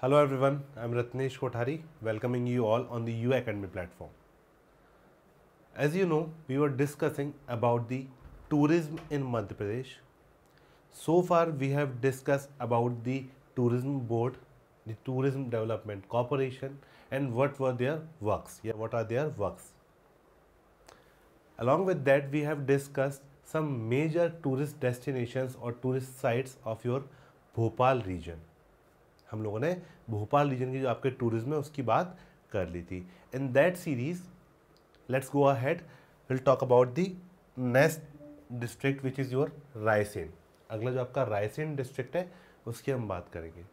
Hello everyone, I'm Ratnesh Kothari, welcoming you all on the U Academy platform. As you know, we were discussing about the tourism in Madhya Pradesh. So far, we have discussed about the tourism board, the tourism development corporation and what were their works, yeah, what are their works. Along with that, we have discussed some major tourist destinations or tourist sites of your Bhopal region हम लोगों ने Bhopal reason की जो आपके tourism है उसकी बात कर ली थी in that series let's go ahead will talk about the next district which is your Raisen अगला जो आपका रायसेन डिस्ट्रिक्ट है उसकी हम बात करेंगे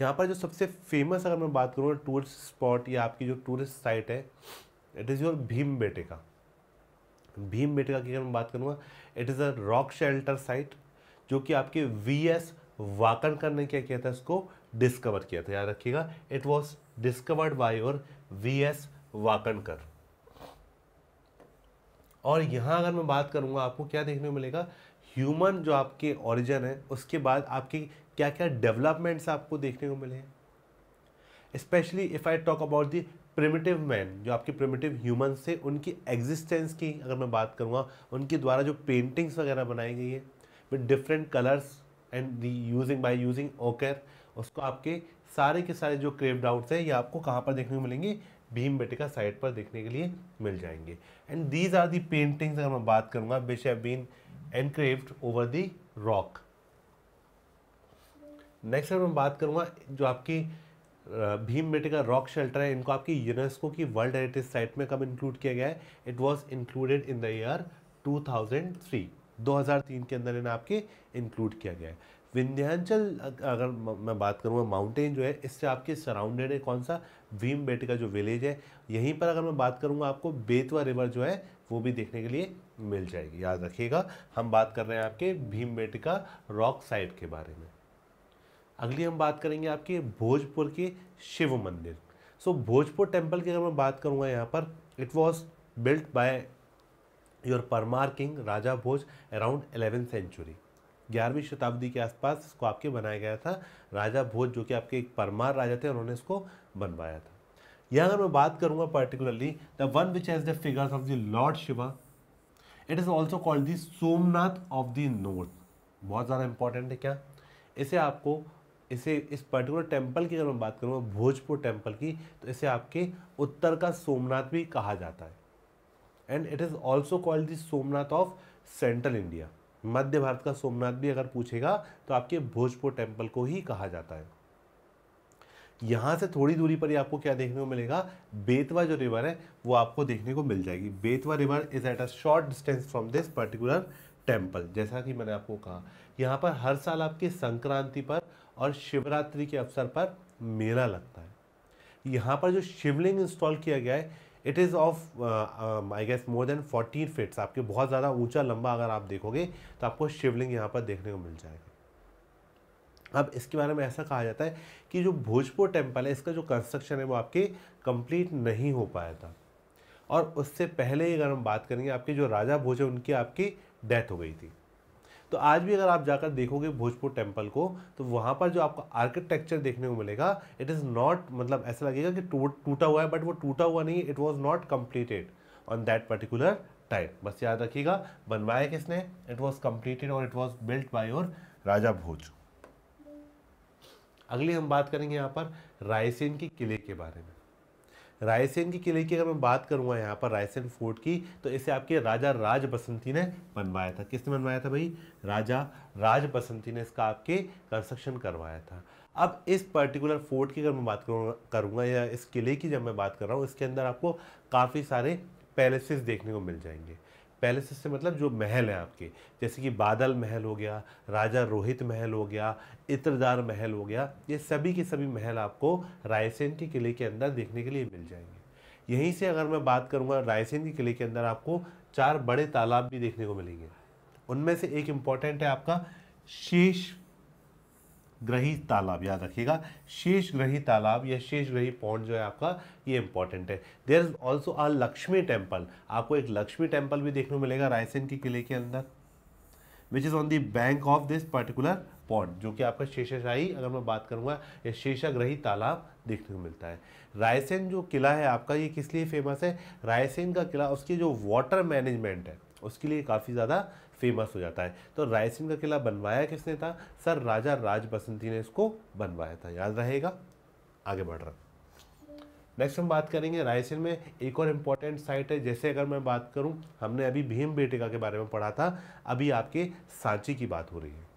यहाँ पर जो सबसे फेमस अगर मैं बात करूँ टूरिस्ट स्पॉट या आपकी जो टूरिस्ट साइट है it is your Bhimbetka Bhim बेटे का की अगर मैं बात करूँगा it is a rock shelter site जो कि आपके वी एस वाकन ने क्या किया था इसको डिस्कवर किया था याद रखिएगा it was discovered by your V S Wakankar और यहां अगर मैं बात करूंगा आपको क्या देखने को मिलेगा ह्यूमन जो आपके ओरिजिन है उसके बाद आपकी क्या क्या डेवलपमेंट्स आपको देखने को मिले specially if I talk about the primitive man जो आपके प्रिमिटिव ह्यूमन से उनकी एग्जिस्टेंस की अगर मैं बात करूँगा उनके द्वारा जो पेंटिंग्स वगैरह बनाई गई है with different colours and the using by using ochre उसको आपके सारे के सारे जो क्रेव डाउट्स हैं ये आपको कहाँ पर देखने को मिलेंगे भीम बेटिका साइट पर देखने के लिए मिल जाएंगे and these are the paintings अगर मैं बात करूंगा which have been engraved over the rock next अगर मैं बात करूंगा जो आपकी भीम बेटिका रॉक शेल्टर है इनको आपकी यूनेस्को की वर्ल्ड हेरिटेज साइट में कब इंक्लूड किया गया है it was included in the year two 2003 2003 के अंदर इन्हें आपके इंक्लूड किया गया है विंध्यांचल अगर मैं बात करूँगा माउंटेन जो है इससे आपके सराउंडेड है कौन सा भीम बेटिका का जो विलेज है यहीं पर अगर मैं बात करूँगा आपको बेतवा रिवर जो है वो भी देखने के लिए मिल जाएगी याद रखिएगा हम बात कर रहे हैं आपके भीम बेटिका रॉक साइड के बारे में अगली हम बात करेंगे आपके भोजपुर के शिव मंदिर सो भोजपुर टेम्पल की अगर मैं बात करूँगा यहाँ पर it was built by your Parmar king Raja Bhoj around eleventh century ग्यारहवीं शताब्दी के आसपास इसको आपके बनाया गया था राजा भोज जो कि आपके एक परमार राजा थे उन्होंने इसको बनवाया था यहाँ अगर मैं बात करूँगा particularly the one which has the figures of the lord Shiva it is also called the Somnath of the north बहुत ज़्यादा इंपॉर्टेंट है क्या इसे आपको इसे इस पर्टिकुलर टेम्पल की अगर मैं बात करूँगा भोजपुर टेम्पल की तो इसे आपके उत्तर का सोमनाथ भी कहा जाता है and it is also called the Somnath of central India Madhya Bharat का सोमनाथ भी अगर पूछेगा तो आपके भोजपुर टेम्पल को ही कहा जाता है यहाँ से थोड़ी दूरी पर ही आपको क्या देखने को मिलेगा बेतवा जो रिवर है वो आपको देखने को मिल जाएगी Betwa river is at a short distance from this particular temple जैसा कि मैंने आपको कहा यहाँ पर हर साल आपके संक्रांति पर और शिवरात्रि के अवसर पर मेला लगता है यहाँ पर जो शिवलिंग इंस्टॉल किया गया है it is of I guess more than fourteen fits आपके बहुत ज़्यादा ऊंचा लंबा अगर आप देखोगे तो आपको शिवलिंग यहाँ पर देखने को मिल जाएगा अब इसके बारे में ऐसा कहा जाता है कि जो भोजपुर टेम्पल है इसका जो कंस्ट्रक्शन है वो आपके कंप्लीट नहीं हो पाया था और उससे पहले ही अगर हम बात करेंगे आपके जो राजा भोज है उनकी आपकी डेथ हो गई थी तो आज भी अगर आप जाकर देखोगे भोजपुर टेम्पल को तो वहाँ पर जो आपको आर्किटेक्चर देखने को मिलेगा इट इज़ नॉट मतलब ऐसा लगेगा कि टूटा हुआ है बट वो टूटा हुआ नहीं it was not completed on that particular time बस याद रखिएगा बनवाया किसने इट वॉज कम्प्लीटेड और इट वॉज बिल्ट बाई और राजा भोज अगली हम बात करेंगे यहाँ पर रायसेन के किले के बारे में रायसेन की किले की अगर मैं बात करूँगा यहाँ पर रायसेन फोर्ट की तो इसे आपके राजा राज बसंती ने बनवाया था किसने बनवाया था भाई राजा राज बसंती ने इसका आपके कंस्ट्रक्शन करवाया था अब इस पर्टिकुलर फोर्ट की अगर मैं बात करूँ करूँगा या इस किले की जब मैं बात कर रहा हूँ इसके अंदर आपको काफ़ी सारे पैलेसेस देखने को मिल जाएंगे पैलेसेस से मतलब जो महल हैं आपके जैसे कि बादल महल हो गया राजा रोहित महल हो गया इत्रदार महल हो गया ये सभी के सभी महल आपको रायसेन के किले के अंदर देखने के लिए मिल जाएंगे यहीं से अगर मैं बात करूँगा रायसेन के किले के अंदर आपको चार बड़े तालाब भी देखने को मिलेंगे उनमें से एक इम्पॉर्टेंट है आपका शेष ग्रही तालाब याद रखिएगा शेष ग्रही तालाब या शेष ग्रही पॉइंट जो है आपका ये इंपॉर्टेंट है there is also a Lakshmi temple आपको एक लक्ष्मी टेम्पल भी देखने को मिलेगा रायसेन के किले के अंदर which is on the bank of this particular point जो कि आपका शेषाशाही अगर मैं बात करूँगा या शेषाग्रही तालाब देखने को मिलता है रायसेन जो किला है आपका ये किस लिए फेमस है रायसेन का किला उसकी जो वाटर मैनेजमेंट है उसके लिए काफ़ी ज़्यादा फेमस हो जाता है तो रायसेन का किला बनवाया किसने था सर राजा राज बसंती ने इसको बनवाया था याद रहेगा आगे बढ़ रहा नेक्स्ट हम बात करेंगे रायसेन में एक और इम्पॉर्टेंट साइट है जैसे अगर मैं बात करूं हमने अभी भीम बेटिका के बारे में पढ़ा था अभी आपके सांची की बात हो रही है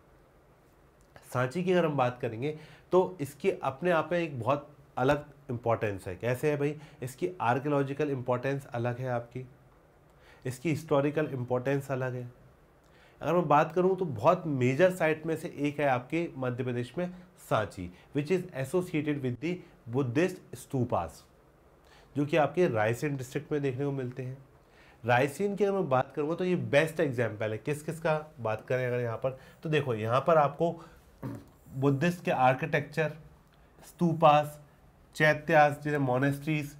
सांची की अगर हम बात करेंगे तो इसके अपने आप में एक बहुत अलग इम्पॉर्टेंस है कैसे है भाई इसकी आर्कियोलॉजिकल इम्पॉर्टेंस अलग है आपकी इसकी हिस्टोरिकल इम्पॉर्टेंस अलग है अगर मैं बात करूँ तो बहुत मेजर साइट में से एक है आपके मध्य प्रदेश में Sanchi which is associated with the Buddhist stupas जो कि आपके रायसेन डिस्ट्रिक्ट में देखने को मिलते हैं रायसेन की अगर मैं बात करूँगा तो ये बेस्ट एग्जाम्पल है किस किस का बात करें अगर यहाँ पर तो देखो यहाँ पर आपको बुद्धिस्ट के आर्किटेक्चर स्तूपास चैत्यास जैसे मोनेस्ट्रीज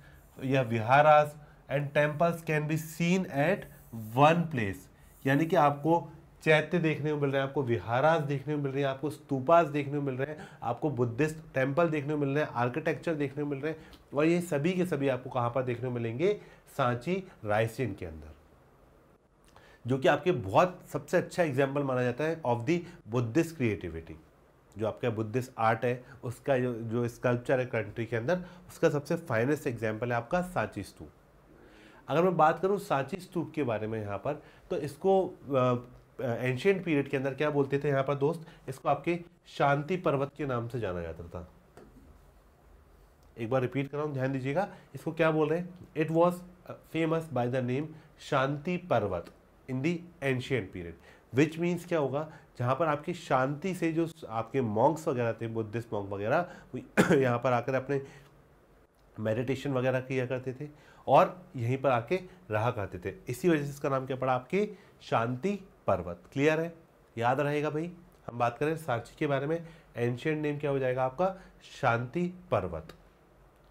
या viharas and temples can be seen at one place यानी कि आपको चैत्य देखने को मिल रहे हैं आपको विहारास देखने को मिल रही है आपको स्तूपास देखने को मिल रहे हैं आपको बुद्धिस्ट टेम्पल देखने को मिल रहे हैं आर्किटेक्चर देखने को मिल रहे हैं और ये सभी के सभी आपको कहाँ पर देखने को मिलेंगे सांची रायसेन के अंदर जो कि आपके बहुत सबसे अच्छा एग्जाम्पल माना जाता है ऑफ दी बुद्धिस्ट क्रिएटिविटी जो आपका बुद्धिस्ट आर्ट है उसका जो जो स्कल्पचर है कंट्री के अंदर उसका सबसे फाइनेस्ट एग्जाम्पल है आपका सांची स्तूप अगर मैं बात करूँ सांची स्तूप के बारे में यहाँ पर तो इसको एंशियंट पीरियड के अंदर क्या बोलते थे यहाँ पर दोस्त इसको आपके शांति पर्वत के नाम से जाना जाता था एक बार रिपीट कर रहा हूँ ध्यान दीजिएगा इसको क्या बोल रहे हैं it was famous by the name Shanti Parvat in the ancient period which means क्या होगा जहाँ पर आपकी शांति से जो आपके मॉन्क्स वगैरह थे बुद्धिस्ट मॉन्क वगैरह यहाँ पर आकर अपने मेडिटेशन वगैरह किया करते थे और यहीं पर आके रहा करते थे इसी वजह से इसका नाम क्या पड़ा आपकी शांति पर्वत क्लियर है याद रहेगा भाई हम बात करें सांची के बारे में एंशियंट नेम क्या हो जाएगा आपका शांति पर्वत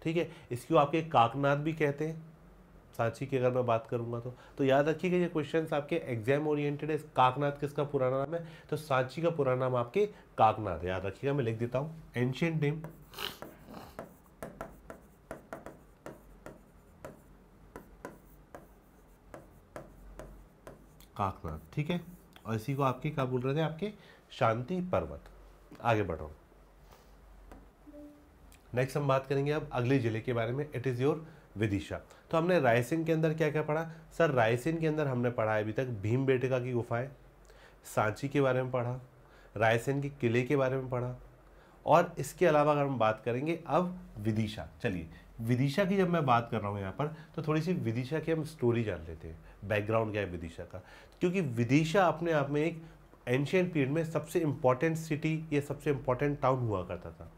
ठीक है इसको आपके काकनाथ भी कहते हैं सांची की अगर मैं बात करूंगा तो तो याद रखिएगा ये क्वेश्चंस आपके एग्जाम ओरिएंटेड है काकनाथ किसका पुराना नाम है तो सांची का पुराना नाम आपके काकनाथ याद रखिएगा मैं लिख देता हूँ एंशियंट नेम काकनाथ ठीक है और इसी को आपके क्या बोल रहे थे आपके शांति पर्वत आगे बढ़ो नेक्स्ट हम बात करेंगे अब अगले जिले के बारे में इट इज़ योर विदिशा तो हमने रायसेन के अंदर क्या क्या पढ़ा सर रायसेन के अंदर हमने पढ़ा है अभी तक भीम बेटिका की गुफाएं सांची के बारे में पढ़ा रायसेन के किले के बारे में पढ़ा और इसके अलावा अगर हम बात करेंगे अब विदिशा चलिए विदिशा की जब मैं बात कर रहा हूँ यहाँ पर तो थोड़ी सी विदिशा की हम स्टोरी जान लेते हैं बैकग्राउंड क्या है विदिशा का क्योंकि विदिशा अपने आप में एक एंशियन पीरियड में सबसे इम्पॉर्टेंट सिटी या सबसे इम्पॉर्टेंट टाउन हुआ करता था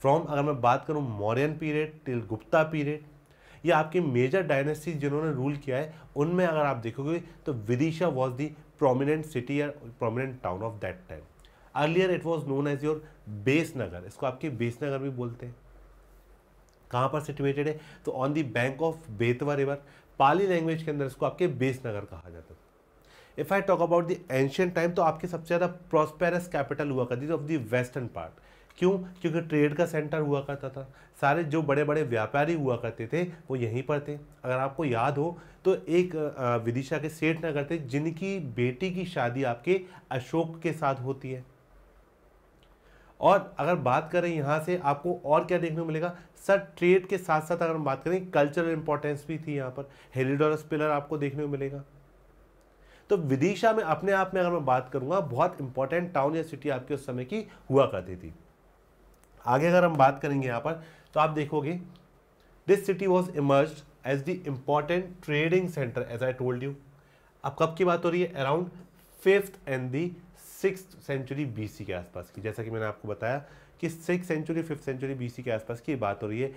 फ्रॉम अगर मैं बात करूँ Mauryan period till Gupta period या आपकी मेजर डायनेस्टीज जिन्होंने रूल किया है उनमें अगर आप देखोगे तो Vidisha was the prominent city या prominent town of that time earlier it was known as your Besnagar इसको आपके बेसनगर भी बोलते हैं कहाँ पर सिचुएटेड है तो on the bank of Betwa river Pali language के अंदर इसको आपके बेसनगर कहा जाता था if I talk about the ancient time तो आपके सबसे ज़्यादा प्रॉस्पेरस कैपिटल हुआ करती थी ऑफ दी वेस्टर्न पार्ट क्यों क्योंकि ट्रेड का सेंटर हुआ करता था सारे जो बड़े बड़े व्यापारी हुआ करते थे वो यहीं पर थे अगर आपको याद हो तो एक विदिशा के सेठ नगर थे जिनकी बेटी की शादी आपके अशोक के साथ होती है और अगर बात करें यहाँ से आपको और क्या देखने को मिलेगा सर ट्रेड के साथ साथ अगर हम बात करें कल्चरल इंपॉर्टेंस भी थी यहाँ पर हेलीडोरस पिलर आपको देखने को मिलेगा तो विदिशा में अपने आप में अगर मैं बात करूँगा बहुत इंपॉर्टेंट टाउन या सिटी आपके उस समय की हुआ करती थी आगे अगर हम बात करेंगे यहाँ पर तो आप देखोगे this city was emerge as the important trading centre as I told you अब कब की बात हो रही है around fifth and the six century BC के आसपास की जैसा कि मैंने आपको बताया कि six century fifth century BC के आसपास की बात हो रही है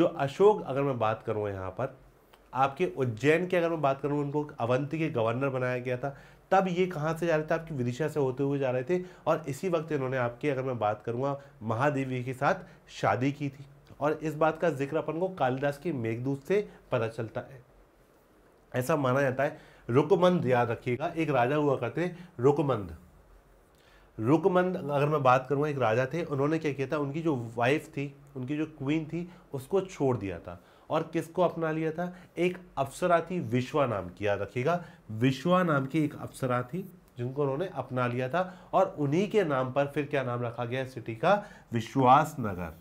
जो अशोक अगर मैं बात करूँ यहाँ पर आपके उज्जैन की अगर मैं बात करूँ उनको अवंती के गवर्नर बनाया गया था तब ये कहाँ से जा रहे थे आपकी विदिशा से होते हुए जा रहे थे और इसी वक्त इन्होंने आपकी अगर मैं बात करूँगा महादेवी के साथ शादी की थी और इस बात का जिक्र अपन को कालिदास के मेघदूत से पता चलता है ऐसा माना जाता है रुकमंद याद रखिएगा एक राजा हुआ करते रुकमंद रुकमंद अगर मैं बात करूँगा एक राजा थे उन्होंने क्या किया था उनकी जो वाइफ थी उनकी जो क्वीन थी उसको छोड़ दिया था और किसको अपना लिया था एक अप्सरा थी विश्वा नाम की याद रखिएगा विश्वा नाम की एक अप्सरा थी जिनको उन्होंने अपना लिया था और उन्हीं के नाम पर फिर क्या नाम रखा गया सिटी का विश्वास नगर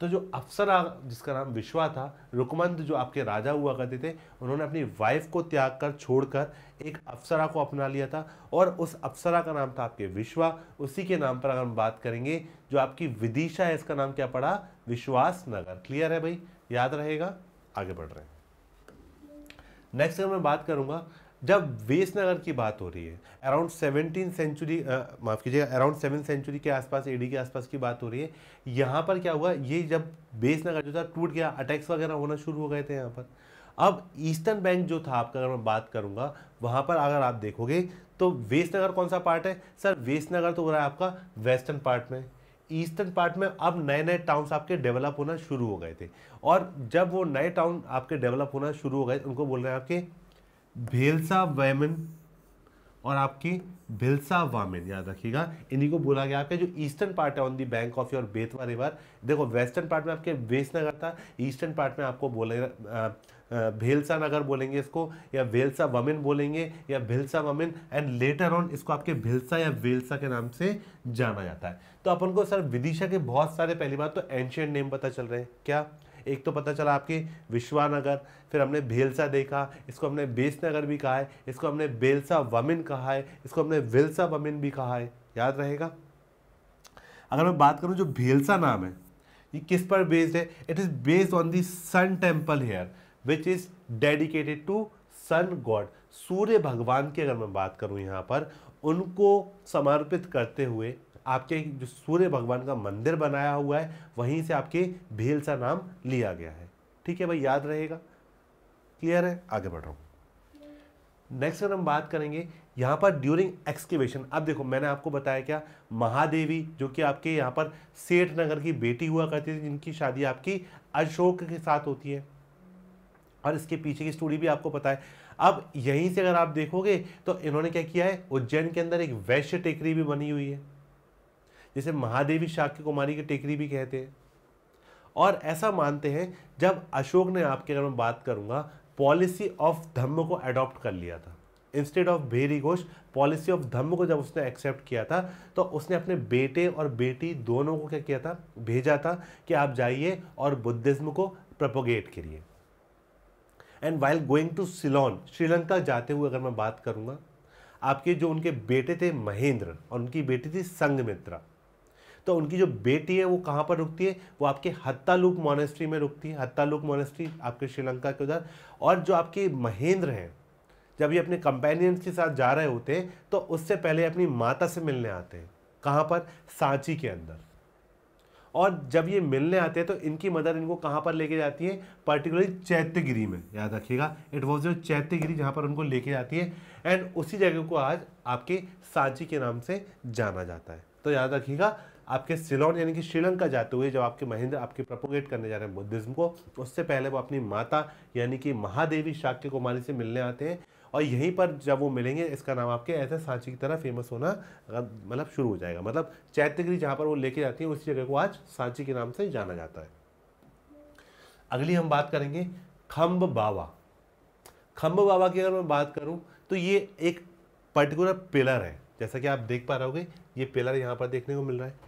तो जो अफसरा जिसका नाम विश्वा था रुकमंद जो आपके राजा हुआ करते थे उन्होंने अपनी वाइफ को त्याग कर छोड़कर एक अफसरा को अपना लिया था और उस अफसरा का नाम था आपके विश्वा उसी के नाम पर अगर हम बात करेंगे जो आपकी विदिशा है इसका नाम क्या पड़ा विश्वास नगर क्लियर है भाई याद रहेगा आगे बढ़ रहे हैं नेक्स्ट अगर मैं बात करूंगा जब वेस नगर की बात हो रही है अराउंड सेवनटीन सेंचुरी माफ़ कीजिए अराउंड सेवन सेंचुरी के आसपास एडी के आसपास की बात हो रही है यहाँ पर क्या हुआ ये जब नगर जो था टूट गया अटैक्स वगैरह होना शुरू हो गए थे यहाँ पर अब ईस्टर्न बैंक जो था आपका अगर मैं बात करूँगा वहाँ पर अगर आप देखोगे तो नगर कौन सा पार्ट है सर नगर तो हो रहा है आपका वेस्टर्न पार्ट में ईस्टर्न पार्ट में अब नए नए टाउन्स आपके डेवलप होना शुरू हो गए थे और जब वो नए टाउन आपके डेवलप होना शुरू हो गए उनको बोल रहे हैं आपके भेलसा वैमिन और आपकी भिलसा वामिन याद रखिएगा इन्हीं को बोला गया आपका जो ईस्टर्न पार्ट है on the bank of your Betwa river देखो वेस्टर्न पार्ट में आपके नगर था ईस्टर्न पार्ट में आपको बोले भेलसा नगर बोलेंगे इसको या वेलसा वामिन बोलेंगे या भिलसा वामिन एंड लेटर ऑन इसको आपके भिलसा या वेलसा के नाम से जाना जाता है तो अपन को सर विदिशा के बहुत सारे पहली बार तो एंशियंट नेम पता चल रहे हैं क्या एक तो पता चला आपके विश्वानगर फिर हमने भेलसा देखा इसको हमने बेसनगर भी कहा है इसको हमने बेलसा वमिन कहा है इसको हमने विलसा वमिन भी कहा है याद रहेगा अगर मैं बात करूँ जो भेलसा नाम है ये किस पर बेस्ड है it is based on the sun temple here which is dedicated to sun god Surya भगवान की अगर मैं बात करूँ यहाँ पर उनको समर्पित करते हुए आपके जो सूर्य भगवान का मंदिर बनाया हुआ है वहीं से आपके भेल सा नाम लिया गया है ठीक है भाई याद रहेगा क्लियर है आगे बढ़ रहा हूँ नेक्स्ट अगर हम बात करेंगे यहाँ पर ड्यूरिंग एक्सकेवेशन अब देखो मैंने आपको बताया क्या महादेवी जो कि आपके यहाँ पर सेठ नगर की बेटी हुआ करती थी जिनकी शादी आपकी अशोक के साथ होती है और इसके पीछे की स्टोरी भी आपको पता है अब यहीं से अगर आप देखोगे तो इन्होंने क्या किया है उज्जैन के अंदर एक वैश्य टेकरी भी बनी हुई है जिसे महादेवी शाक्य कुमारी की टेकरी भी कहते हैं और ऐसा मानते हैं जब अशोक ने आपके अगर मैं बात करूँगा पॉलिसी ऑफ धम्म को अडॉप्ट कर लिया था instead of Bheri Ghosh policy of Dhamma को जब उसने एक्सेप्ट किया था तो उसने अपने बेटे और बेटी दोनों को क्या किया था भेजा था कि आप जाइए और बुद्धिज्म को प्रपोगेट करिए and while going to Ceylon Sri Lanka जाते हुए अगर मैं बात करूँगा आपके जो उनके बेटे थे महेंद्र और उनकी बेटी थी संगमित्रा तो उनकी जो बेटी है वो कहाँ पर रुकती है वो आपके हत्तालुक मोनेस्ट्री में रुकती है हत्तालुक मोनेस्ट्री आपके श्रीलंका के उधर और जो आपके महेंद्र हैं जब ये अपने कंपेनियंस के साथ जा रहे होते हैं तो उससे पहले अपनी माता से मिलने आते हैं कहाँ पर सांची के अंदर और जब ये मिलने आते हैं तो इनकी मदर इनको कहाँ पर लेके जाती है पर्टिकुलरली चैत्यगिरी में याद रखिएगा इट वॉज योर चैत्यगिरी जहाँ पर उनको लेके जाती है एंड उसी जगह को आज आपके सांची के नाम से जाना जाता है तो याद रखिएगा आपके सिलोन यानी कि श्रीलंका जाते हुए जब आपके महेंद्र आपके प्रपोगेट करने जा रहे हैं बुद्धिज्म को उससे पहले वो अपनी माता यानी कि महादेवी शाक्य कुमारी से मिलने आते हैं और यहीं पर जब वो मिलेंगे इसका नाम आपके ऐसे सांची की तरह फेमस होना मतलब शुरू हो जाएगा मतलब चैत्यगिरी जहाँ पर वो लेके जाती है उस जगह को आज सांची के नाम से जाना जाता है अगली हम बात करेंगे खम्ब बाबा खम्ब बाबा की अगर मैं बात करूँ तो ये एक पर्टिकुलर पिलर है जैसा कि आप देख पा रहे हो ये पिलर यहाँ पर देखने को मिल रहा है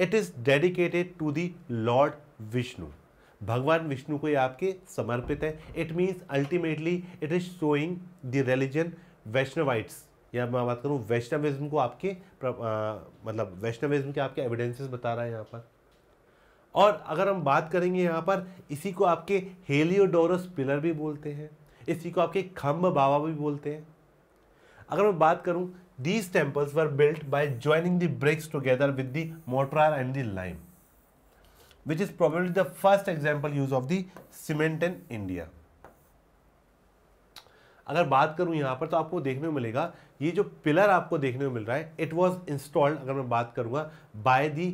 it is dedicated to the lord Vishnu भगवान विष्णु को ये आपके समर्पित है it means ultimately it is showing the religion Vaishnavites या मैं बात करूँ वैष्णविज्म को आपके आ, मतलब वैष्णविज्म के आपके एविडेंसेस बता रहा है यहाँ पर और अगर हम बात करेंगे यहाँ पर इसी को आपके हेलियोडोरस पिलर भी बोलते हैं इसी को आपके खम्भ बाबा भी बोलते हैं अगर मैं बात करूँ These temples were built by joining the bricks together with the mortar and the lime, which is probably the first example use of the cement in India. अगर बात करूं यहाँ पर तो आपको देखने को मिलेगा ये जो पिलर आपको देखने को मिल रहा है इट वॉज इंस्टॉल्ड अगर मैं बात करूंगा बाय दी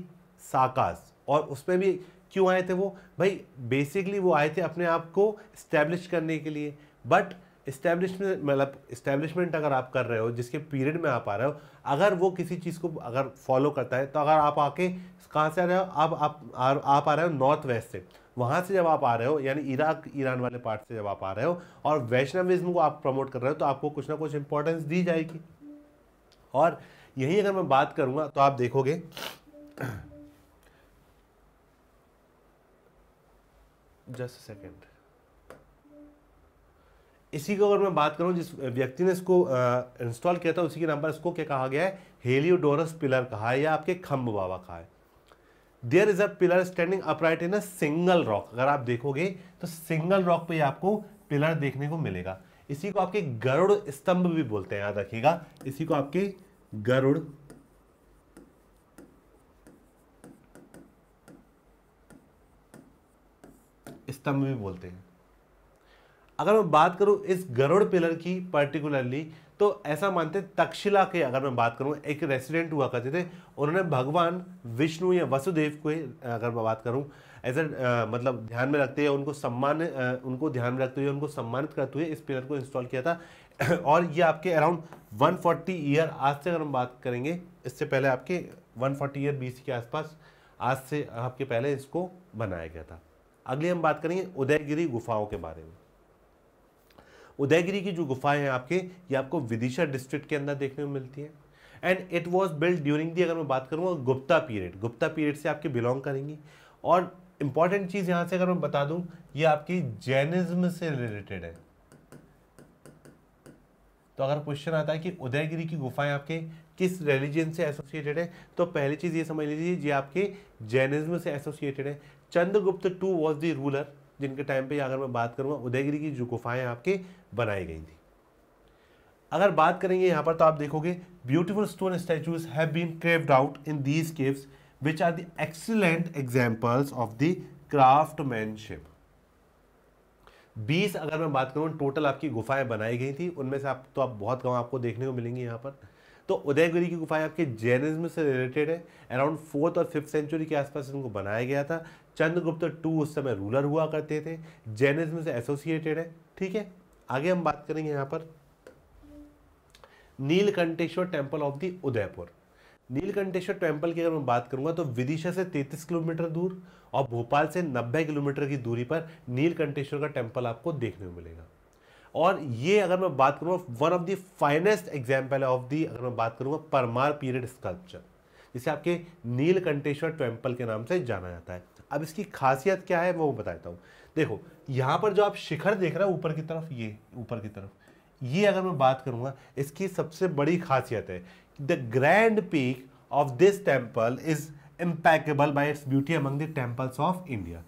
साकास और उसमें भी क्यों आए थे वो भाई बेसिकली वो आए थे अपने आप को इस्टेब्लिश करने के लिए बट इस्टेब्लिशमेंट मतलब इस्टेब्लिशमेंट अगर आप कर रहे हो जिसके पीरियड में आप आ रहे हो अगर वो किसी चीज़ को अगर फॉलो करता है तो अगर आप आके कहाँ से आ रहे हो आप आप आ, आप आ रहे हो नॉर्थ वेस्ट से वहाँ से जब आप आ रहे हो यानी इराक ईरान वाले पार्ट से जब आप आ रहे हो और वैष्णविज्म को आप प्रमोट कर रहे हो तो आपको कुछ ना कुछ इंपॉर्टेंस दी जाएगी और यही अगर मैं बात करूँगा तो आप देखोगे जस्ट सेकेंड इसी को अगर मैं बात करूं जिस व्यक्ति ने इसको इंस्टॉल किया था उसी के नाम पर इसको क्या कहा गया है हेलियोडोरस पिलर कहा है या आपके खम्ब बाबा कहा है there is a pillar standing upright in a single rock अगर आप देखोगे तो सिंगल रॉक पे आपको पिलर देखने को मिलेगा इसी को आपके गरुड़ स्तंभ भी बोलते हैं याद रखिएगा इसी को आपके गरुड़ स्तंभ भी बोलते हैं अगर मैं बात करूँ इस गरुड़ पिलर की पर्टिकुलरली तो ऐसा मानते तक्षशिला के अगर मैं बात करूँ एक रेसिडेंट हुआ करते थे उन्होंने भगवान विष्णु या वसुदेव को अगर मैं बात करूँ एज ए मतलब ध्यान में रखते हुए उनको सम्मान उनको ध्यान में रखते हुए उनको सम्मानित करते हुए इस पिलर को इंस्टॉल किया था और ये आपके अराउंड 140 ईयर आज से अगर हम बात करेंगे इससे पहले आपके 140 ईयर बीसी के आसपास आज से आपके पहले इसको बनाया गया था अगली हम बात करेंगे उदयगिरी गुफाओं के बारे में उदयगिरी की जो गुफाएं हैं आपके ये आपको विदिशा डिस्ट्रिक्ट के अंदर देखने को मिलती हैं and it was build during the अगर मैं बात करूँगा गुप्ता पीरियड गुप्ता पीरियड से आपके बिलोंग करेंगी और इम्पॉर्टेंट चीज़ यहाँ से अगर मैं बता दूँ ये आपकी जैनिज्म से रिलेटेड है तो अगर क्वेश्चन आता है कि उदयगिरी की गुफाएं आपके किस रिलीजन से एसोसिएटेड है तो पहली चीज़ ये समझ लीजिए ये आपके जैनिज्म से एसोसिएटेड है Chandragupta two was the ruler जिनके टाइम पे अगर मैं बात करूँगा उदयगिरी की जो गुफाएं आपके बनाई गई थी अगर बात करेंगे यहाँ पर तो आप देखोगे beautiful stone statues have been craved out in these caves which are the excellent examples of the craftsmanship बीस अगर मैं बात करूँ टोटल आपकी गुफाएं बनाई गई थी उनमें से आप तो आप बहुत कम आपको देखने को मिलेंगी यहाँ पर तो उदयगिरी की गुफाएं आपके जैनिज्म से रिलेटेड है अराउंड फोर्थ और फिफ्थ सेंचुरी के आसपास इनको बनाया गया था चंद्रगुप्त टू उस समय रूलर हुआ करते थे जैनिज्म से एसोसिएटेड है ठीक है आगे हम बात करेंगे यहाँ पर Neelkantheshwar temple of the Udaipur Neelkantheshwar temple की अगर मैं बात करूंगा तो विदिशा से 33 किलोमीटर दूर और भोपाल से 90 किलोमीटर की दूरी पर नीलकंठेश्वर का टेम्पल आपको देखने को मिलेगा और ये अगर मैं बात करूंगा one of the finest example of the अगर मैं बात करूँगा परमार पीरियड स्कल्पचर जिसे आपके नीलकंठेश्वर टेम्पल के नाम से जाना जाता है अब इसकी खासियत क्या है मैं वो बताता हूँ देखो यहाँ पर जो आप शिखर देख रहे हो ऊपर की तरफ ये ऊपर की तरफ ये अगर मैं बात करूँगा इसकी सबसे बड़ी खासियत है the grand peak of this temple is impeccable by its beauty among the temples of India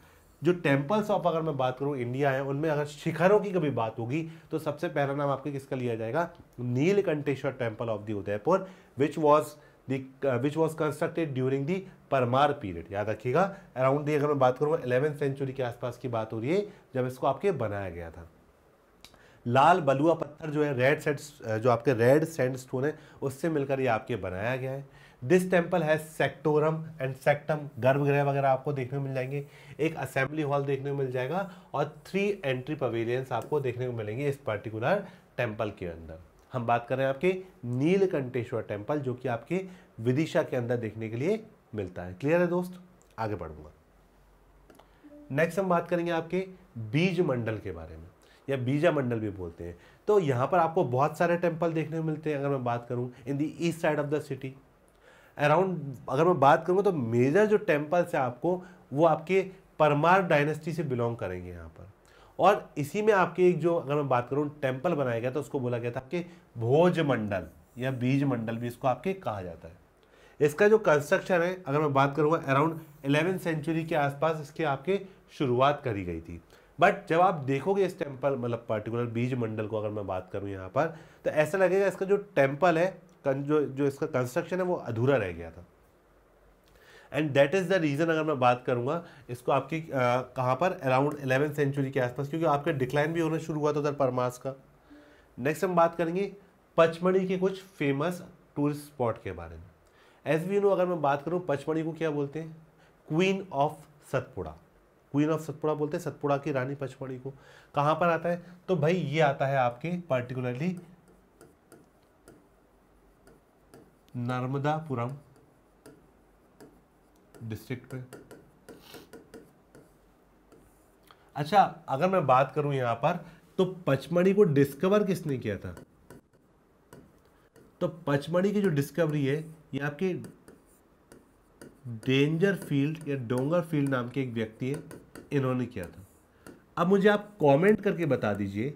जो टेम्पल्स ऑफ अगर मैं बात करूँ इंडिया है उनमें अगर शिखरों की कभी बात होगी तो सबसे पहला नाम आपके किसका लिया जाएगा Neelkantheshwar temple of the Udaipur which was which was constructed during the Parmar period याद रखिएगा अराउंड दी अगर मैं बात करूँ एलेवेंथ सेंचुरी के आसपास की बात हो रही है जब इसको आपके बनाया गया था लाल बलुआ पत्थर जो है रेड सेट uh, जो आपके रेड सेंड स्टोन है उससे मिलकर ये आपके बनाया गया है दिस टेम्पल है सेक्टोरम एंड सेक्टम गर्भगृह वगैरह आपको देखने को मिल जाएंगे एक असेंबली हॉल देखने को मिल जाएगा और थ्री एंट्री पवेलियंस आपको देखने को मिलेंगे इस पर्टिकुलर टेम्पल के अंदर हम बात कर रहे हैं आपके नीलकंठेश्वर टेम्पल जो कि आपके विदिशा के अंदर देखने के लिए मिलता है क्लियर है दोस्त आगे बढ़ूंगा नेक्स्ट हम बात करेंगे आपके बीज मंडल के बारे में या बीजा मंडल भी बोलते हैं तो यहाँ पर आपको बहुत सारे टेम्पल देखने को मिलते हैं अगर मैं बात करूँ in the east side of the city around अगर मैं बात करूँ तो मेजर जो टेम्पल्स हैं आपको वो आपके परमार डायनेस्टी से बिलोंग करेंगे यहाँ पर और इसी में आपके एक जो अगर मैं बात करूँ टेम्पल बनाया गया था उसको बोला गया था आपके भोज मंडल या बीज मंडल भी इसको आपके कहा जाता है इसका जो कंस्ट्रक्शन है अगर मैं बात करूँगा अराउंड एलेवन सेंचुरी के आसपास इसके आपके शुरुआत करी गई थी बट जब आप देखोगे इस टेम्पल मतलब पर्टिकुलर बीज मंडल को अगर मैं बात करूँ यहाँ पर तो ऐसा लगेगा इसका जो टेम्पल है जो जो इसका कंस्ट्रक्शन है वो अधूरा रह गया था and that is the reason अगर मैं बात करूँगा इसको आपकी कहाँ पर अराउंड एलेवन सेंचुरी के आसपास क्योंकि आपके डिक्लाइन भी होना शुरू हुआ था उधर परमास का नेक्स्ट हम बात करेंगे पचमढ़ी के कुछ फेमस टूरिस्ट स्पॉट के बारे में एस वी नो अगर मैं बात करूँ पचमढ़ी को क्या बोलते हैं queen of Satpura queen of Satpura बोलते हैं सतपुड़ा की रानी पचमढ़ी को कहाँ पर आता है तो भाई ये आता है आपके पर्टिकुलरली नर्मदापुरम डिस्ट्रिक्ट पे अच्छा अगर मैं बात करूं यहां पर तो पचमढ़ी को डिस्कवर किसने किया था तो पचमढ़ी की जो डिस्कवरी है ये आपके डेंजर फील्ड या डोंगर फील्ड नाम के एक व्यक्ति है इन्होंने किया था अब मुझे आप कमेंट करके बता दीजिए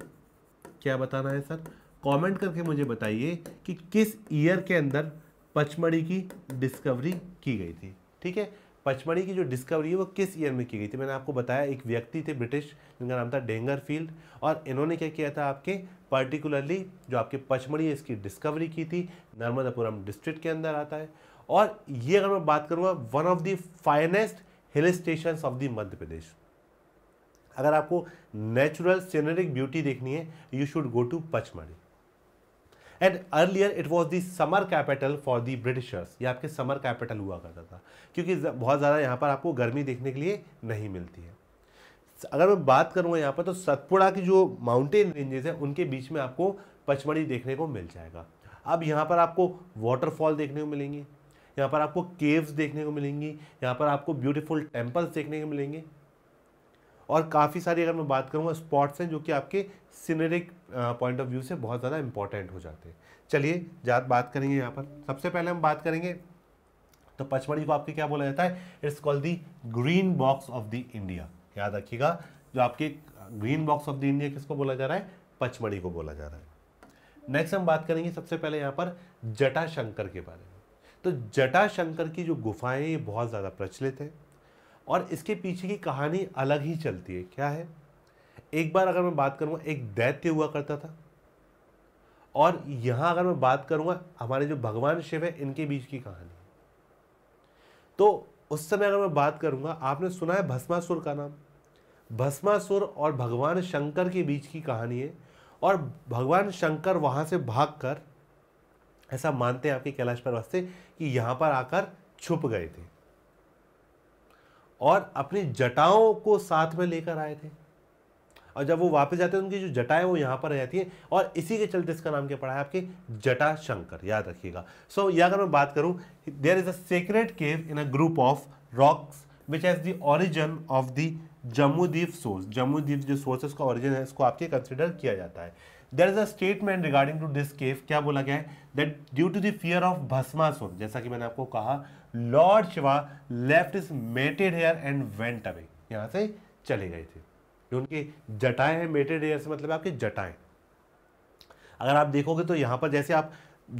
क्या बताना है सर कमेंट करके मुझे बताइए कि किस ईयर के अंदर पचमढ़ी की डिस्कवरी की गई थी ठीक है पचमढ़ी की जो डिस्कवरी है वो किस ईयर में की गई थी मैंने आपको बताया एक व्यक्ति थे ब्रिटिश जिनका नाम था डेंगर फील्ड और इन्होंने क्या किया था आपके पर्टिकुलरली जो आपके पचमढ़ी है इसकी डिस्कवरी की थी नर्मदापुरम डिस्ट्रिक्ट के अंदर आता है और ये अगर मैं बात करूँगा one of the finest hill station of the Madhya Pradesh अगर आपको नेचुरल सीनरिक ब्यूटी देखनी है you should go to Pachmarhi and earlier it was the summer capital for the Britishers ये आपके समर कैपिटल हुआ करता था क्योंकि बहुत ज़्यादा यहाँ पर आपको गर्मी देखने के लिए नहीं मिलती है अगर मैं बात करूँगा यहाँ पर तो सतपुड़ा की जो माउंटेन रेंजेस हैं उनके बीच में आपको पचमढ़ी देखने को मिल जाएगा अब यहाँ पर आपको वाटरफॉल देखने को मिलेंगे यहाँ पर आपको केव्स देखने को मिलेंगी यहाँ पर आपको ब्यूटीफुल टेम्पल्स देखने को मिलेंगे और काफ़ी सारी अगर मैं बात करूँगा स्पॉट्स हैं जो कि आपके सिनेरिक पॉइंट ऑफ व्यू से बहुत ज़्यादा इंपॉर्टेंट हो जाते हैं चलिए जात बात करेंगे यहाँ पर सबसे पहले हम बात करेंगे तो पचमढ़ी को आपके क्या बोला जाता है it's called the green box of the India याद रखिएगा जो आपके green box of the India किसको बोला जा रहा है पचमढ़ी को बोला जा रहा है नेक्स्ट हम बात करेंगे सबसे पहले यहाँ पर जटा शंकर के बारे में तो जटा शंकर की जो गुफाएं बहुत ज़्यादा प्रचलित हैं और इसके पीछे की कहानी अलग ही चलती है क्या है एक बार अगर मैं बात करूँगा एक दैत्य हुआ करता था और यहाँ अगर मैं बात करूँगा हमारे जो भगवान शिव है इनके बीच की कहानी तो उस समय अगर मैं बात करूँगा आपने सुना है भस्मासुर का नाम भस्मासुर और भगवान शंकर के बीच की कहानी है और भगवान शंकर वहाँ से भाग कर ऐसा मानते हैं आपके कैलाश पर्वत से कि यहाँ पर आकर छुप गए थे और अपनी जटाओं को साथ में लेकर आए थे और जब वो वापस जाते हैं उनकी जो जटा है वो यहाँ पर रह जाती है और इसी के चलते इसका नाम क्या पड़ा है आपके जटा शंकर याद रखिएगा सो so, यह अगर मैं बात करूँ there is a secret cave in a group of rocks which as the origin of the Jammu Dweep source Jammu द्वीप जो सोर्स है उसका ओरिजिन है इसको आपके कंसिडर किया जाता है there is a statement regarding to this cave क्या बोला गया है that due to the fear of Bhasmasur जैसा कि मैंने आपको कहा lord Shiva left is matted hair and went away यहाँ से चले गए थे जो उनकी जटाएं हैं मेटेड एयर से मतलब आपकी जटाएं अगर आप देखोगे तो यहाँ पर जैसे आप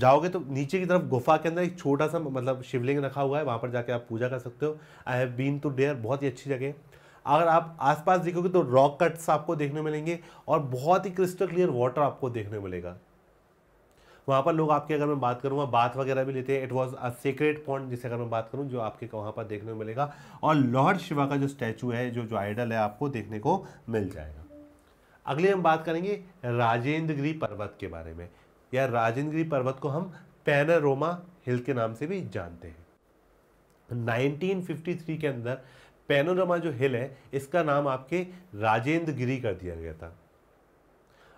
जाओगे तो नीचे की तरफ गुफा के अंदर एक छोटा सा मतलब शिवलिंग रखा हुआ है वहाँ पर जाके आप पूजा कर सकते हो I have been to there बहुत ही अच्छी जगह अगर आप आसपास देखोगे तो रॉक कट्स आपको देखने मिलेंगे और बहुत ही क्रिस्टल क्लियर वाटर आपको देखने मिलेगा वहाँ पर लोग आपके अगर मैं बात करूँगा बात वगैरह भी लेते हैं it was a secret point जिसे अगर मैं बात करूँ जो आपके वहाँ पर देखने को मिलेगा और लॉर्ड शिवा का जो स्टैचू है जो जो आइडल है आपको देखने को मिल जाएगा अगले हम बात करेंगे राजेंद्रगिरी पर्वत के बारे में या राजेंद्रगिरी पर्वत को हम पैनरोमा हिल के नाम से भी जानते हैं 1953 के अंदर पैनोरमा जो हिल है इसका नाम आपके राजेंद्र गिरी कर दिया गया था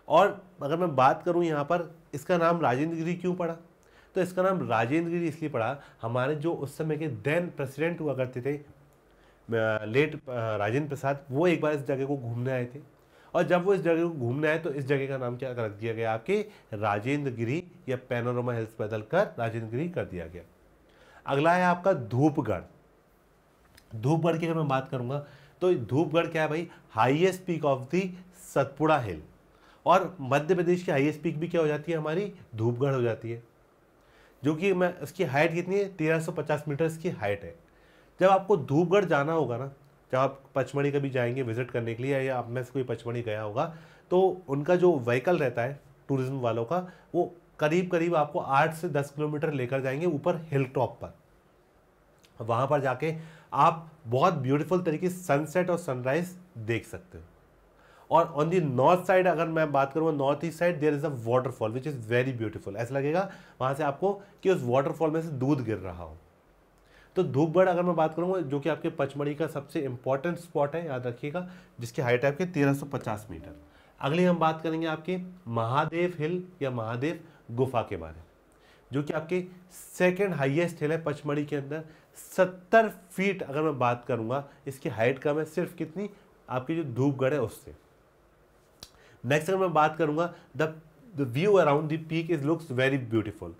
और अगर मैं बात करूँ यहाँ पर इसका नाम राजेंद्र गिरी क्यों पड़ा तो इसका नाम राजेंद्र गिरी इसलिए पड़ा हमारे जो उस समय के देन प्रेसिडेंट हुआ करते थे लेट राजेंद्र प्रसाद वो एक बार इस जगह को घूमने आए थे और जब वो इस जगह को घूमने आए तो इस जगह का नाम क्या रख दिया गया आपके राजेंद्र गिरी या पैनोरमा हिल्स बदल कर राजेंद्र गिरी कर दिया गया अगला है आपका धूपगढ़ धूपगढ़ की अगर मैं बात करूँगा तो धूपगढ़ क्या है भाई highest peak of the Satpura hill और मध्य प्रदेश की हाईएस्ट पीक भी क्या हो जाती है हमारी धूपगढ़ हो जाती है जो कि मैं उसकी हाइट कितनी है 1350 मीटर की हाइट है जब आपको धूपगढ़ जाना होगा ना जब आप पचमढ़ी कभी जाएंगे विजिट करने के लिए या आप में से कोई पचमढ़ी गया होगा तो उनका जो व्हीकल रहता है टूरिज्म वालों का वो करीब करीब आपको आठ से दस किलोमीटर लेकर जाएंगे ऊपर हिल टॉप पर वहाँ पर जाके आप बहुत ब्यूटीफुल तरीके सनसेट और सनराइज़ देख सकते हो और ऑन दी नॉर्थ साइड अगर मैं बात करूँगा north east side there is a waterfall which is very beautiful ऐसा लगेगा वहाँ से आपको कि उस वाटरफॉल में से दूध गिर रहा हो तो धूपगढ़ अगर मैं बात करूँगा जो कि आपके पचमढ़ी का सबसे इंपॉर्टेंट स्पॉट है याद रखिएगा जिसकी हाइट है आपके 1350 मीटर अगली हम बात करेंगे आपके महादेव हिल या महादेव गुफा के बारे में जो कि आपके सेकेंड हाइएस्ट हिल है पचमढ़ी के अंदर सत्तर फीट अगर मैं बात करूँगा इसकी हाइट कम है सिर्फ कितनी आपकी जो धूपगढ़ है उससे नेक्स्ट अगर मैं बात करूंगा the the view around the peak is looks very beautiful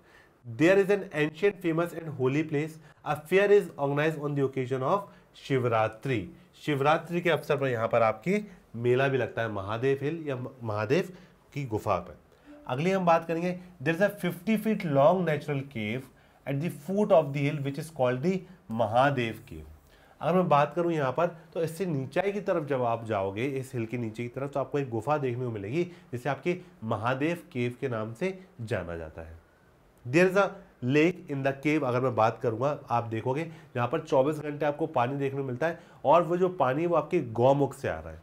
there is an ancient famous and holy place a fair is organise on the occasion of Shivratri Shivratri के अवसर पर यहाँ पर आपकी मेला भी लगता है महादेव हिल या महादेव की गुफा पर अगली हम बात करेंगे there is a fifty feet long natural cave at the foot of the hill which is called the Mahadev cave अगर मैं बात करूँ यहाँ पर तो इससे नीचाई की तरफ जब आप जाओगे इस हिल के नीचे की तरफ तो आपको एक गुफा देखने को मिलेगी जिसे आपके महादेव केव के नाम से जाना जाता है there is a lake in the cave अगर मैं बात करूँगा आप देखोगे यहाँ पर 24 घंटे आपको पानी देखने को मिलता है और वो जो पानी वो आपके गौमुख से आ रहा है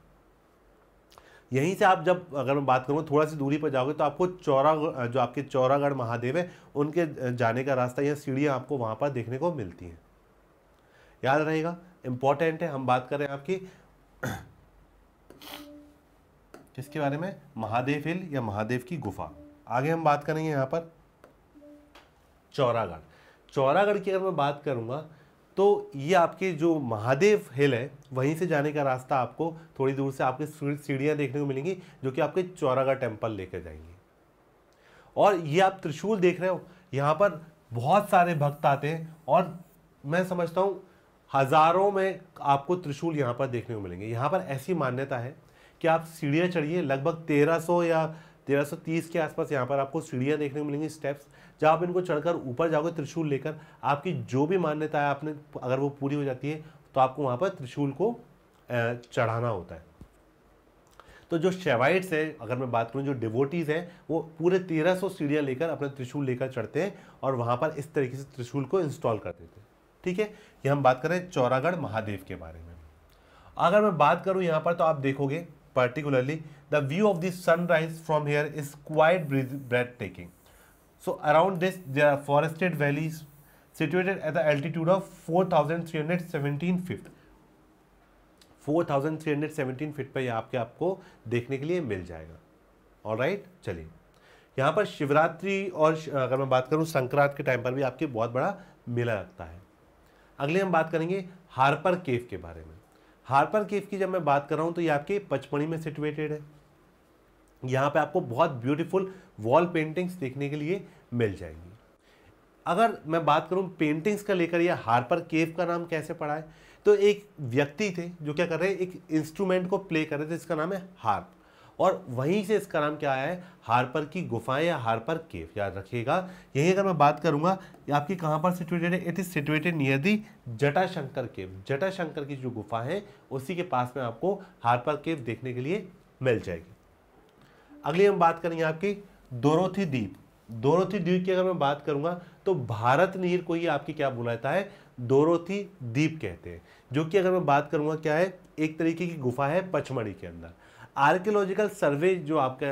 यहीं से आप जब अगर मैं बात करूँगा थोड़ा सी दूरी पर जाओगे तो आपको चौरा जो आपके चौरागढ़ महादेव है उनके जाने का रास्ता या सीढ़ियाँ आपको वहाँ पर देखने को मिलती हैं याद रहेगा इंपॉर्टेंट है हम बात कर रहे हैं आपकी किसके बारे में महादेव हिल या महादेव की गुफा आगे हम बात करेंगे यहां पर चौरागढ़ चौरागढ़ की अगर मैं बात करूंगा तो ये आपके जो महादेव हिल है वहीं से जाने का रास्ता आपको थोड़ी दूर से आपके सीढ़ियां देखने को मिलेंगी जो कि आपके चौरागढ़ टेम्पल लेकर जाएंगे और ये आप त्रिशूल देख रहे हो यहाँ पर बहुत सारे भक्त आते हैं और मैं समझता हूँ हज़ारों में आपको त्रिशूल यहाँ पर देखने को मिलेंगे यहाँ पर ऐसी मान्यता है कि आप सीढ़ियाँ चढ़िए लगभग 1300 या 1330 के आसपास यहाँ पर आपको सीढ़ियाँ देखने को मिलेंगी स्टेप्स जब आप इनको चढ़कर ऊपर जाओगे त्रिशूल लेकर आपकी जो भी मान्यता है आपने अगर वो पूरी हो जाती है तो आपको वहाँ पर त्रिशूल को चढ़ाना होता है तो जो शेवाइट्स हैं अगर मैं बात करूँ जो डिवोटीज़ हैं वो पूरे 1300 सीढ़ियाँ लेकर अपने त्रिशूल लेकर चढ़ते हैं और वहाँ पर इस तरीके से त्रिशूल को इंस्टॉल कर देते हैं ठीक है ये हम बात कर रहे हैं चौरागढ़ महादेव के बारे में अगर मैं बात करूं यहां पर तो आप देखोगे particularly the view of the sunrise from here is quite breath taking so around this forested valleys situated at the altitude of four thousand feet four thousand three आपको देखने के लिए मिल जाएगा और चलिए यहाँ पर शिवरात्रि और अगर मैं बात करूँ संक्रांत के टाइम पर भी आपके बहुत बड़ा मेला लगता है अगले हम बात करेंगे हार्पर केव के बारे में हार्पर केव की जब मैं बात कर रहा हूँ तो ये आपके पचमढ़ी में सिचुएटेड है यहाँ पे आपको बहुत ब्यूटीफुल वॉल पेंटिंग्स देखने के लिए मिल जाएंगी अगर मैं बात करूँ पेंटिंग्स का लेकर या हार्पर केव का नाम कैसे पड़ा है तो एक व्यक्ति थे जो क्या कर रहे हैं एक इंस्ट्रूमेंट को प्ले कर रहे थे जिसका नाम है हार्प और वहीं से इसका नाम क्या आया है हार्पर की गुफाएं या हारपर केव याद रखिएगा यही अगर मैं बात करूंगा आपकी कहाँ पर सिचुएटेड है it is situated near the Jatashankar cave Jatashankar की जो गुफा है उसी के पास में आपको हार्पर केव देखने के लिए मिल जाएगी अगली हम बात करेंगे आपकी दोरोथी द्वीप दोरोथी द्वीप की अगर मैं बात करूंगा तो भारत नीर को ही आपकी क्या बुलाता है दोरोथी द्वीप कहते हैं जो कि अगर मैं बात करूंगा क्या है एक तरीके की गुफा है पचमढ़ी के अंदर आर्कियोलॉजिकल सर्वे जो आपका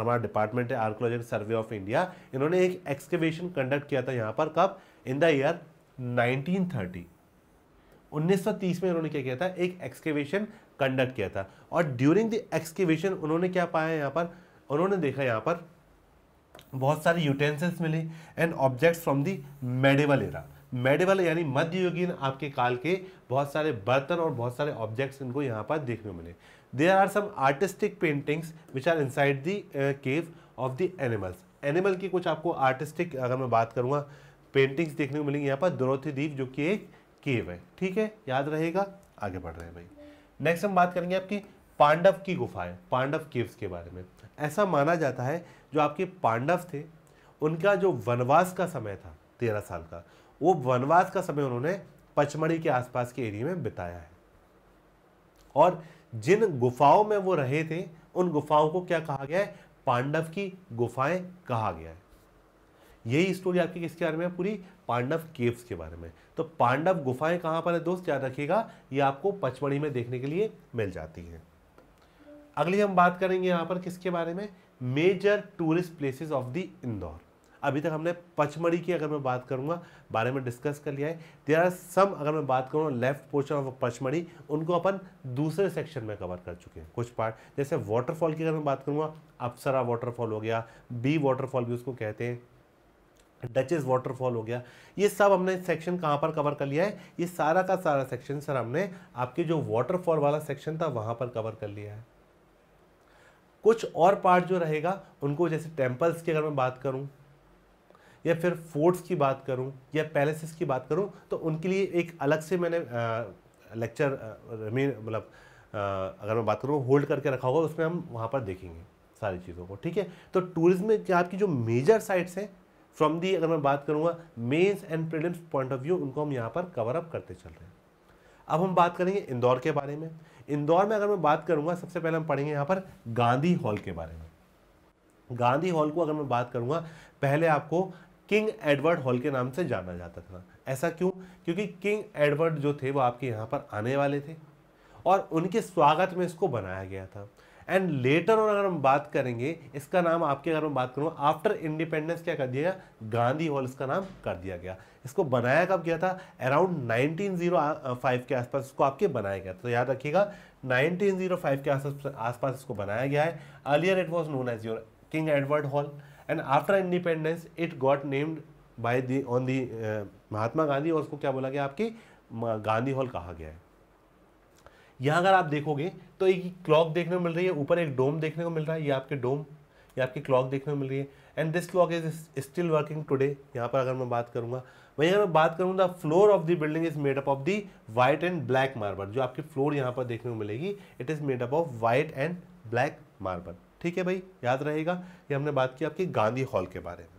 हमारा डिपार्टमेंट है आर्कियोलॉजिकल सर्वे ऑफ इंडिया इन्होंने एक एक्सकेवेशन कंडक्ट किया था यहाँ पर कब इन द ईयर 1930 1930 में इन्होंने क्या किया था एक एक्सकेवेशन कंडक्ट किया था और ड्यूरिंग द एक्सकेवेशन उन्होंने क्या पाया यहाँ पर उन्होंने देखा यहाँ पर बहुत सारे यूटेंसिल्स मिले and objects from the medieval era medieval यानी मध्ययुगीन आपके काल के बहुत सारे बर्तन और बहुत सारे ऑब्जेक्ट्स इनको यहाँ पर देखने को मिले there are some artistic paintings which are inside the uh, cave of the animals animal की कुछ आपको आर्टिस्टिक अगर मैं बात करूँगा पेंटिंग्स देखने को मिलेंगी यहाँ पर द्रोथी द्वीप जो कि एक केव है ठीक है याद रहेगा आगे बढ़ रहे हैं भाई नेक्स्ट हम बात करेंगे आपकी पांडव की गुफाएं पांडव केव्स के बारे में ऐसा माना जाता है जो आपके पांडव थे उनका जो वनवास का समय था तेरह साल का वो वनवास का समय उन्होंने पचमढ़ी के आसपास के एरिया में बिताया है और जिन गुफाओं में वो रहे थे उन गुफाओं को क्या कहा गया है पांडव की गुफाएं कहा गया है यही स्टोरी आपकी किसके बारे में पूरी पांडव केव्स के बारे में तो पांडव गुफाएं कहाँ पर है दोस्त याद रखिएगा ये आपको पचमढ़ी में देखने के लिए मिल जाती है अगली हम बात करेंगे यहाँ पर किसके बारे में major tourist places of the Indore अभी तक हमने पचमढ़ी की अगर मैं बात करूँगा बारे में डिस्कस कर लिया है देर आर सम अगर मैं बात करूँ लेफ्ट पोर्शन ऑफ पचमढ़ी उनको अपन दूसरे सेक्शन में कवर कर चुके हैं कुछ पार्ट जैसे वाटरफॉल की अगर मैं बात करूँगा अप्सरा वाटरफॉल हो गया बी वाटरफॉल भी उसको कहते हैं डचेज वाटरफॉल हो गया ये सब हमने सेक्शन कहाँ पर कवर कर लिया है ये सारा का सारा सेक्शन सर हमने आपके जो वाटरफॉल वाला सेक्शन था वहाँ पर कवर कर लिया है कुछ और पार्ट जो रहेगा उनको जैसे टेम्पल्स की अगर मैं बात करूँ या फिर फोर्ट्स की बात करूँ या पैलेसेस की बात करूँ तो उनके लिए एक अलग से मैंने लेक्चर मतलब अगर मैं बात करूँ होल्ड करके रखा होगा उसमें हम वहाँ पर देखेंगे सारी चीज़ों को ठीक है तो टूरिज्म में क्या आपकी जो मेजर साइट्स हैं फ्रॉम दी अगर मैं बात करूँगा mains and prelims point of view उनको हम यहाँ पर कवर अप करते चल रहे हैं अब हम बात करेंगे इंदौर के बारे में इंदौर में अगर मैं बात करूँगा सबसे पहले हम पढ़ेंगे यहाँ पर गांधी हॉल के बारे में गांधी हॉल को अगर मैं बात करूँगा पहले आपको किंग एडवर्ड हॉल के नाम से जाना जाता था ऐसा क्यों क्योंकि किंग एडवर्ड जो थे वो आपके यहाँ पर आने वाले थे और उनके स्वागत में इसको बनाया गया था एंड लेटर और अगर हम बात करेंगे इसका नाम आपके अगर मैं बात करूँ आफ्टर इंडिपेंडेंस क्या कर दिया गया गांधी हॉल इसका नाम कर दिया गया इसको बनाया कब गया था अराउंड 1905 के आसपास इसको आपके बनाया गया तो याद रखिएगा 1905 के आसपास इसको बनाया गया है earlier it was known as your king Edward hall and after independence it got named by the on the Mahatma Gandhi और उसको क्या बोला गया आपके गांधी हॉल कहा गया है यहाँ अगर आप देखोगे तो एक क्लॉक देखने को मिल रही है ऊपर एक डोम देखने को मिल रहा है ये आपके डोम ये आपकी क्लॉक देखने को मिल रही है and this clock is still working today यहाँ पर अगर मैं बात करूँगा वहीं अगर मैं बात करूँ the floor of the building is made up of the white and black marble जो आपकी फ्लोर यहाँ पर देखने को मिलेगी it is made up of white and black marble ठीक है भाई याद रहेगा ये हमने बात की आपकी गांधी हॉल के बारे में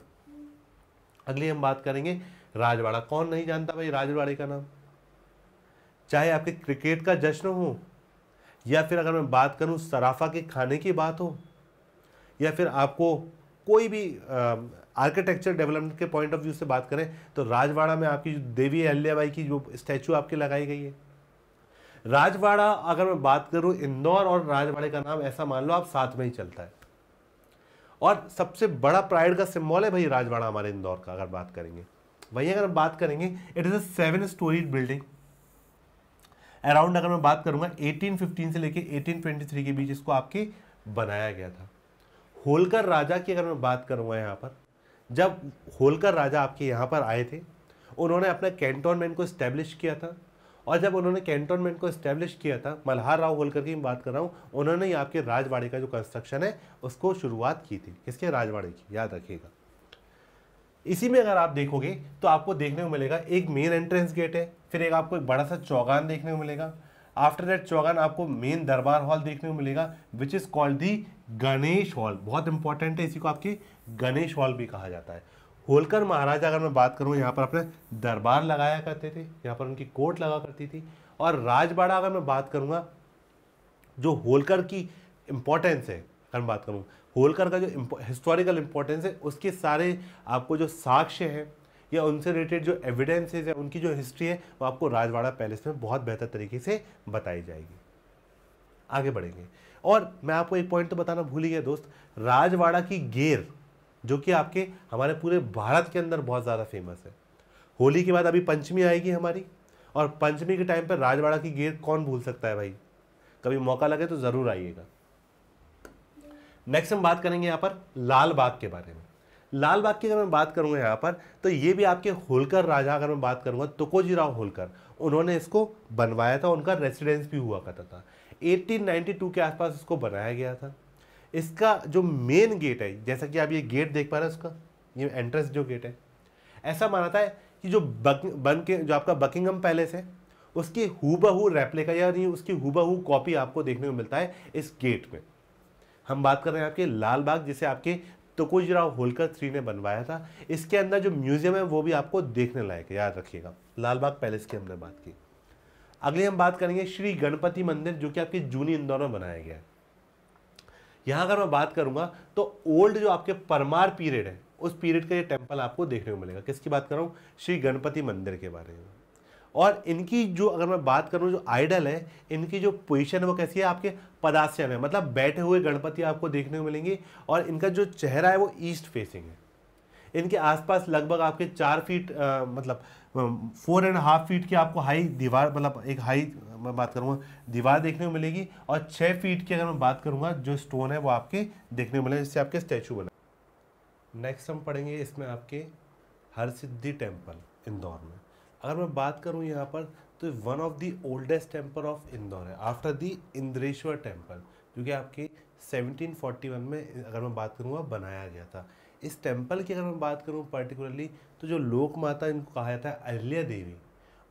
अगली हम बात करेंगे राजवाड़ा कौन नहीं जानता भाई राजवाड़े का नाम चाहे आपके क्रिकेट का जश्न हो या फिर अगर मैं बात करूं सराफा के खाने की बात हो या फिर आपको कोई भी आर्किटेक्चर डेवलपमेंट के पॉइंट ऑफ व्यू से बात करें तो राजवाड़ा में आपकी जो देवी अहल्याबाई की जो स्टैचू आपकी लगाई गई है राजवाड़ा अगर मैं बात करूँ इंदौर और राजवाड़े का नाम ऐसा मान लो आप साथ में ही चलता है और सबसे बड़ा प्राइड का सिम्बॉल है भाई राजवाड़ा हमारे इंदौर का अगर बात करेंगे वहीं अगर हम बात करेंगे it is a seven storey building around अगर मैं बात करूंगा 1815 से लेके 1823 के बीच इसको आपके बनाया गया था होलकर राजा की अगर मैं बात करूंगा यहाँ पर जब होलकर राजा आपके यहाँ पर आए थे उन्होंने अपना कैंटोनमेंट को इस्टेब्लिश किया था और जब उन्होंने कैंटोनमेंट को इस्टेब्लिश किया था मल्हार राव होलकर की बात कर रहा हूँ उन्होंने यहाँ आपके राजवाड़े का जो कंस्ट्रक्शन है उसको शुरुआत की थी किसके राजवाड़े की याद रखिएगा इसी में अगर आप देखोगे तो आपको देखने को मिलेगा एक मेन एंट्रेंस गेट है फिर एक आपको एक बड़ा सा चौगान देखने को मिलेगा आफ्टर दैट चौगान आपको मेन दरबार हॉल देखने को मिलेगा which is called the Ganesh hall बहुत इंपॉर्टेंट है इसी को आपकी गणेश हॉल भी कहा जाता है होलकर महाराजा अगर मैं बात करूँ यहाँ पर अपने दरबार लगाया करते थे यहाँ पर उनकी कोर्ट लगा करती थी और राजबाड़ा अगर मैं बात करूँगा जो होलकर की इम्पोर्टेंस है अगर मैं बात करूँ होलकर का जो हिस्टोरिकल इम्पोर्टेंस है उसके सारे आपको जो साक्ष्य हैं या उनसे रिलेटेड जो एविडेंसेज है उनकी जो हिस्ट्री है वो आपको राजवाड़ा पैलेस में बहुत बेहतर तरीके से बताई जाएगी आगे बढ़ेंगे और मैं आपको एक पॉइंट तो बताना भूल ही गया दोस्त राजवाड़ा की गेर जो कि आपके हमारे पूरे भारत के अंदर बहुत ज़्यादा फेमस है होली के बाद अभी पंचमी आएगी हमारी और पंचमी के टाइम पर राजवाड़ा की गेट कौन भूल सकता है भाई कभी मौका लगे तो ज़रूर आइएगा नेक्स्ट हम बात करेंगे यहाँ पर लाल बाग के बारे में लाल बाग की अगर मैं बात करूँगा यहाँ पर तो ये भी आपके होलकर राजा अगर मैं बात करूँगा तुकोजी राव होलकर उन्होंने इसको बनवाया था उनका रेसिडेंस भी हुआ करता था 1892 के आसपास इसको बनाया गया था इसका जो मेन गेट है जैसा कि आप ये गेट देख पा रहे हैं उसका ये एंट्रेंस जो गेट है ऐसा माना था कि जो बक बन के जो आपका बकिंगम पैलेस है उसकी हु रेप्लिका यानी उसकी हु कॉपी आपको देखने को मिलता है इस गेट में हम बात कर रहे हैं आपके लाल बाग जिसे आपके तकोजीराव होलकर थ्री ने बनवाया था इसके अंदर जो म्यूजियम है वो भी आपको देखने लायक है याद रखिएगा लाल बाग पैलेस की हमने बात की अगले हम बात करेंगे श्री गणपति मंदिर जो कि आपके जूनी इंदौर में बनाया गया है यहाँ अगर मैं बात करूँगा तो ओल्ड जो आपके परमार पीरियड है उस पीरियड का ये टेम्पल आपको देखने को मिलेगा किसकी बात कर रहा हूँ श्री गणपति मंदिर के बारे में और इनकी जो अगर मैं बात करूँ जो आइडल है इनकी जो पोजीशन है वो कैसी है आपके पदासन है मतलब बैठे हुए गणपति आपको देखने को मिलेंगे और इनका जो चेहरा है वो ईस्ट फेसिंग है इनके आसपास लगभग आपके चार फीट आ, मतलब फोर एंड हाफ फीट की आपको हाई दीवार मतलब एक हाई मैं बात करूँगा दीवार देखने को मिलेगी और छः फीट की अगर मैं बात करूँगा जो स्टोन है वो आपके देखने को मिलेगा जिससे आपके स्टैचू बना नेक्स्ट हम पढ़ेंगे इसमें आपके हर सिद्धि टेम्पल इंदौर में अगर मैं बात करूँ यहाँ पर तो one of the oldest temple of Indore है आफ्टर दी इंद्रेश्वर टेम्पल जो कि आपके 1741 में अगर मैं बात करूँगा बनाया गया था इस टेम्पल की अगर मैं बात करूँ पर्टिकुलरली तो जो लोक माता इनको कहा जाता है अहल्या देवी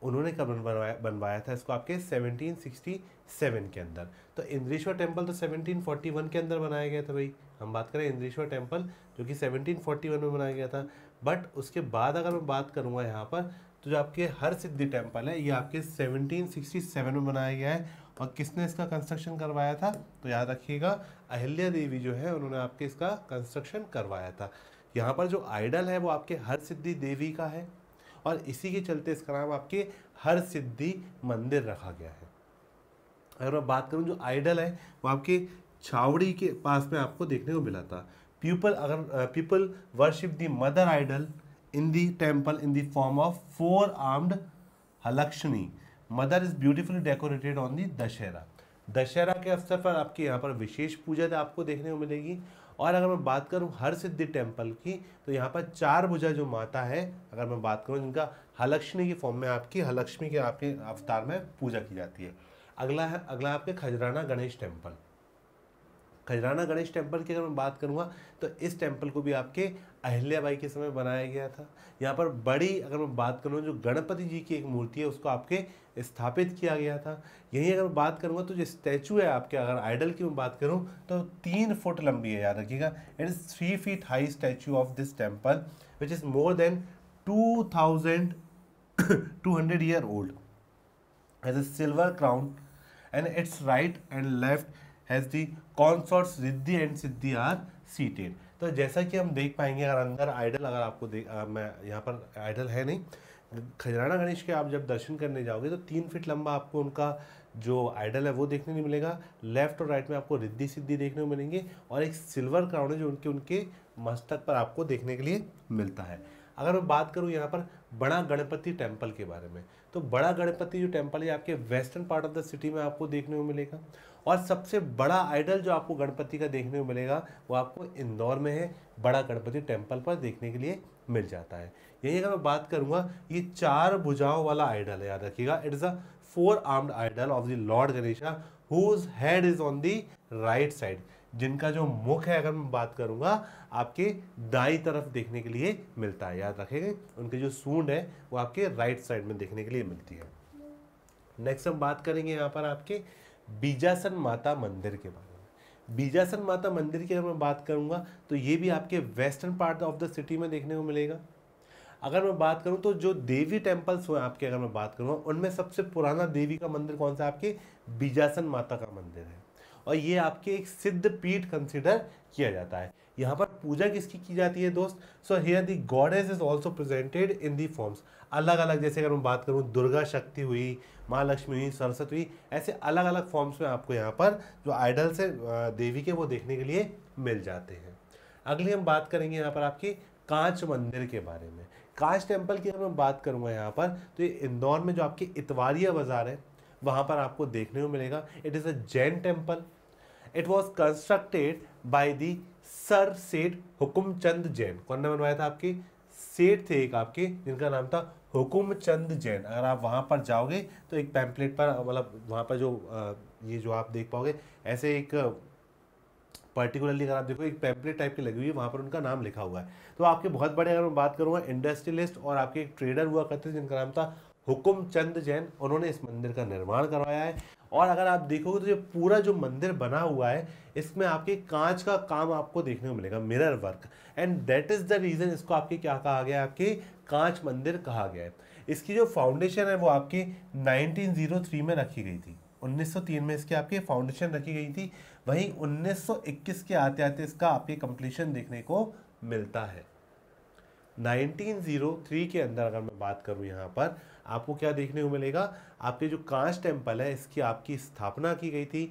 उन्होंने कब बनवाया बनवाया था इसको आपके 1767 के अंदर तो इंद्रेश्वर टेम्पल तो 1741 के अंदर बनाया गया था भाई हम बात करें इंद्रेश्वर टेम्पल जो कि 1741 में बनाया गया था बट उसके बाद अगर मैं बात करूँगा यहाँ पर तो जो आपके हर सिद्धि टेम्पल है ये आपके 1767 में बनाया गया है और किसने इसका कंस्ट्रक्शन करवाया था तो याद रखिएगा अहिल्या देवी जो है उन्होंने आपके इसका कंस्ट्रक्शन करवाया था यहाँ पर जो आइडल है वो आपके हर सिद्धि देवी का है और इसी के चलते इसका नाम आपके हर सिद्धि मंदिर रखा गया है अगर मैं बात करूँ जो आइडल है वो आपके छावड़ी के पास में आपको देखने को मिला था पीपल अगर people worship the mother idol in the temple in the form of four armed हलक्ष्मी mother is beautifully decorated on the Dussehra Dussehra के अवसर पर आपके यहाँ पर विशेष पूजा तो आपको देखने को मिलेगी और अगर मैं बात करूँ हर सिद्धि टेम्पल की तो यहाँ पर चार भुजा जो माता है अगर मैं बात करूँ जिनका हलक्ष्मी के फॉर्म में आपकी हलक्ष्मी के आपके अवतार में पूजा की जाती है अगला है अगला आपके खजराना गणेश टेम्पल खजराना गणेश टेम्पल की अगर मैं बात करूँगा तो इस टेम्पल को भी आपके अहिल्याबाई के समय बनाया गया था यहाँ पर बड़ी अगर मैं बात करूँ जो गणपति जी की एक मूर्ति है उसको आपके स्थापित किया गया था यहीं अगर मैं बात करूँगा तो जो स्टैचू है आपके अगर आइडल की मैं बात करूँ तो तीन फुट लंबी है याद रखिएगा it is three feet high statue of this temple which is more than two thousand two hundred year old as a silver crown and its right and left has the consorts Riddhi and Siddhi are seated तो जैसा कि हम देख पाएंगे अगर अंदर idol अगर आपको देख आ, मैं यहाँ पर आइडल है नहीं खजराना गणेश के आप जब दर्शन करने जाओगे तो तीन फीट लंबा आपको उनका जो आइडल है वो देखने नहीं मिलेगा लेफ्ट और राइट में आपको रिद्धि सिद्धि देखने को मिलेंगे और एक सिल्वर क्राउन है जो उनके उनके मस्तक पर आपको देखने के लिए मिलता है अगर मैं बात करूँ यहाँ पर बड़ा गणपति टेम्पल के बारे में तो बड़ा गणपति जो टेम्पल है आपके western part of the city में आपको देखने को मिलेगा और सबसे बड़ा आइडल जो आपको गणपति का देखने को मिलेगा वो आपको इंदौर में है बड़ा गणपति टेम्पल पर देखने के लिए मिल जाता है यही अगर मैं बात करूँगा ये चार भुजाओं वाला आइडल है याद रखिएगा it is a four armed idol of the lord Ganesha whose head is on the right side जिनका जो मुख है अगर मैं बात करूँगा आपके दाई तरफ देखने के लिए मिलता है याद रखेंगे उनके जो सूंड है वो आपके राइट साइड में देखने के लिए मिलती है नेक्स्ट हम बात करेंगे यहाँ पर आपके बीजासन माता मंदिर के बारे में बीजासन माता मंदिर की अगर मैं बात करूँगा तो ये भी आपके western part of the city में देखने को मिलेगा अगर मैं बात करूँ तो जो देवी टेम्पल्स हुए आपके अगर मैं बात करूँगा उनमें सबसे पुराना देवी का मंदिर कौन सा आपके बीजासन माता का मंदिर है और ये आपके एक सिद्ध पीठ कंसिडर किया जाता है यहाँ पर पूजा किसकी की जाती है दोस्त so here the goddess is also presented in the forms अलग अलग जैसे अगर मैं बात करूँ दुर्गा शक्ति हुई माँ लक्ष्मी हुई सरस्वती हुई ऐसे अलग अलग फॉर्म्स में आपको यहाँ पर जो आइडल्स है देवी के वो देखने के लिए मिल जाते हैं अगली हम बात करेंगे यहाँ पर आपकी कांच मंदिर के बारे में कांच टेम्पल की अगर मैं बात करूँगा यहाँ पर तो ये इंदौर में जो आपके इतवारिया बाज़ार है वहाँ पर आपको देखने को मिलेगा it is a Jain temple it was constructed by the sir Seth Hukum चंद जैन कौन ने बनवाया था आपके सेठ थे एक आपके जिनका नाम था हुकुम चंद जैन अगर आप वहाँ पर जाओगे तो एक पैम्पलेट पर मतलब वहाँ पर जो ये जो आप देख पाओगे ऐसे एक पर्टिकुलरली अगर आप देखो एक पैम्पलेट टाइप की लगी हुई है वहाँ पर उनका नाम लिखा हुआ है तो आपके बहुत बड़े अगर मैं बात करूँगा इंडस्ट्रियलिस्ट और आपके एक ट्रेडर हुआ करते थे जिनका नाम था हुकुम चंद जैन उन्होंने इस मंदिर का निर्माण करवाया है और अगर आप देखोगे तो ये पूरा जो मंदिर बना हुआ है इसमें आपके कांच का काम आपको देखने को मिलेगा mirror work and that is the reason इसको आपके क्या कहा गया है आपके कांच मंदिर कहा गया है इसकी जो फाउंडेशन है वो आपकी 1903 में रखी गई थी 1903 में इसके आपके फाउंडेशन रखी गई थी वहीं 1921 के आते आते इसका आपके कंप्लीशन देखने को मिलता है 1903 के अंदर अगर मैं बात करूँ यहाँ पर आपको क्या देखने को मिलेगा आपके जो कांच टेम्पल है इसकी आपकी स्थापना की गई थी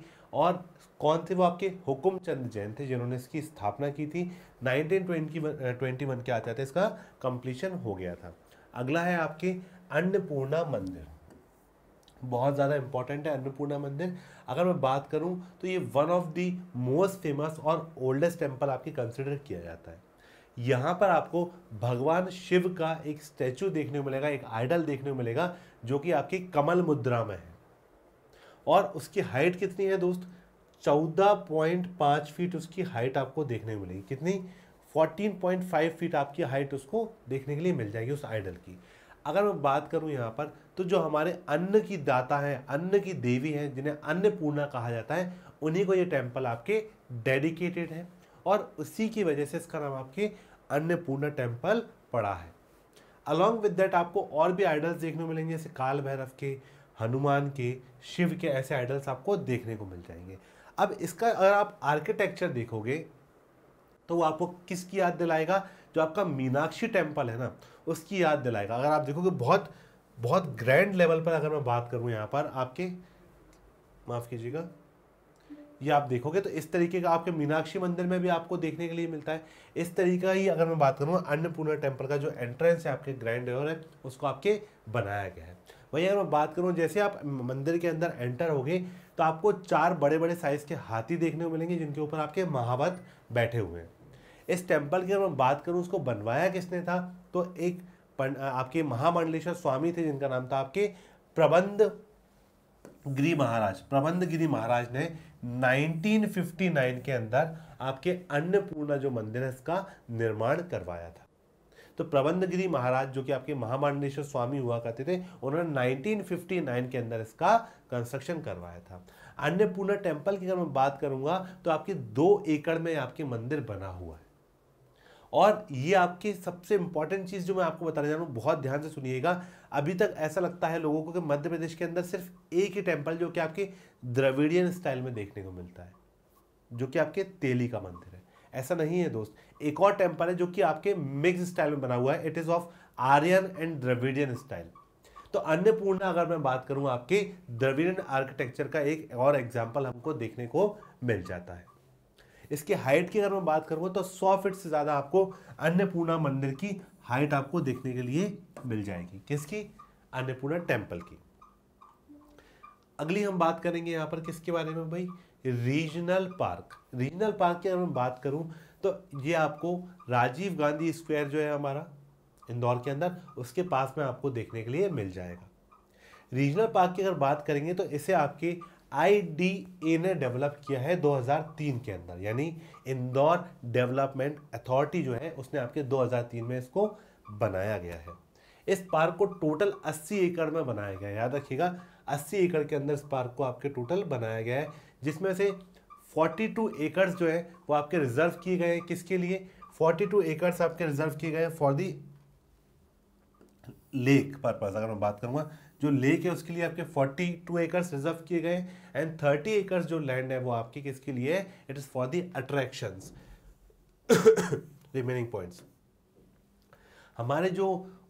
और कौन थे वो आपके हुकुम चंद जैन थे जिन्होंने इसकी स्थापना की थी नाइनटीन ट्वेंटी वन के आते आते इसका कंप्लीशन हो गया था अगला है आपके अन्नपूर्णा मंदिर बहुत ज़्यादा इंपॉर्टेंट है अन्नपूर्णा मंदिर अगर मैं बात करूं तो ये one of the most famous और ओल्डेस्ट टेम्पल आपके कंसिडर किया जाता है यहाँ पर आपको भगवान शिव का एक स्टैचू देखने को मिलेगा एक आइडल देखने को मिलेगा जो कि आपकी कमल मुद्रा में है और उसकी हाइट कितनी है दोस्त चौदह पॉइंट पाँच फीट उसकी हाइट आपको देखने को मिलेगी कितनी फोर्टीन पॉइंट फाइव फीट आपकी हाइट उसको देखने के लिए मिल जाएगी उस आइडल की अगर मैं बात करूँ यहाँ पर तो जो हमारे अन्न की दाता हैं अन्न की देवी हैं जिन्हें अन्नपूर्णा कहा जाता है उन्हीं को ये टेम्पल आपके डेडिकेटेड है और उसी की वजह से इसका नाम आपके अन्नपूर्णा टेम्पल पड़ा है अलॉन्ग विद डेट आपको और भी आइडल्स देखने को मिलेंगे जैसे काल भैरव के हनुमान के शिव के ऐसे आइडल्स आपको देखने को मिल जाएंगे अब इसका अगर आप आर्किटेक्चर देखोगे तो वो आपको किसकी याद दिलाएगा जो आपका मीनाक्षी टेम्पल है ना उसकी याद दिलाएगा अगर आप देखोगे बहुत बहुत ग्रैंड लेवल पर अगर मैं बात करूँ यहाँ पर आपके माफ़ कीजिएगा ये आप देखोगे तो इस तरीके का आपके मीनाक्षी मंदिर में भी आपको देखने के लिए मिलता है इस तरीका ही अगर मैं बात करूँ अन्नपूर्णा टेम्पल का जो एंट्रेंस है आपके ग्रैंड डोर है उसको आपके बनाया गया है वही अगर मैं बात करूँ जैसे आप मंदिर के अंदर एंटर हो तो आपको चार बड़े बड़े साइज़ के हाथी देखने को मिलेंगे जिनके ऊपर आपके महावत बैठे हुए हैं इस टेम्पल की अगर मैं बात करूँ उसको बनवाया किसने था तो एक आपके महामंडलेश्वर स्वामी थे जिनका नाम था आपके प्रबंध गिरी महाराज प्रबंध गिरी महाराज ने 1959 के अंदर आपके अन्नपूर्णा जो मंदिर है इसका निर्माण करवाया था तो प्रबंध गिरी महाराज जो कि आपके महामांडेश्वर स्वामी हुआ करते थे उन्होंने 1959 के अंदर इसका कंस्ट्रक्शन करवाया था अन्नपूर्णा टेम्पल की अगर मैं बात करूंगा तो आपके दो एकड़ में आपके मंदिर बना हुआ है और ये आपकी सबसे इंपॉर्टेंट चीज़ जो मैं आपको बताने जा रहा हूँ बहुत ध्यान से सुनिएगा अभी तक ऐसा लगता है लोगों को कि मध्य प्रदेश के अंदर सिर्फ एक ही टेम्पल जो कि आपके द्रविडियन स्टाइल में देखने को मिलता है जो कि आपके तेली का मंदिर है ऐसा नहीं है दोस्त एक और टेम्पल है जो कि आपके मिक्स स्टाइल में बना हुआ है it is of Aryan and Dravidian style तो अन्नपूर्णा अगर मैं बात करूँ आपके द्रविडियन आर्किटेक्चर का एक और एग्जाम्पल हमको देखने को मिल जाता है इसकी हाइट की अगर मैं बात करूँगा तो सौ फिट से ज़्यादा आपको अन्नपूर्णा मंदिर की हाइट आपको देखने के लिए मिल जाएगी किसकी अन्नपूर्णा टेम्पल की अगली हम बात करेंगे यहाँ पर किसके बारे में भाई रीजनल पार्क रीजनल पार्क की अगर मैं बात करूँ तो ये आपको राजीव गांधी स्क्वायर जो है हमारा इंदौर के अंदर उसके पास में आपको देखने के लिए मिल जाएगा रीजनल पार्क की अगर बात करेंगे तो इसे आपके आईडीए e ने डेवलप किया है 2003 के अंदर यानी इंदौर डेवलपमेंट अथॉरिटी जो है उसने आपके 2003 में इसको बनाया गया है इस पार्क को टोटल 80 एकड़ में बनाया गया है याद रखिएगा 80 एकड़ के अंदर इस पार्क को आपके टोटल बनाया गया है जिसमें से 42 एकड़ जो है वो आपके रिजर्व किए गए हैं किसके लिए 42 एकड़ आपके रिजर्व किए गए हैं फॉर दी लेक पर्पज़ अगर मैं बात करूंगा जो लेक है उसके लिए आपके 42 एकर्स रिजर्व किए गए एंड 30 एकर्स जो लैंड है वो आपके किसके लिए it is for the attraction remaining points हमारे जो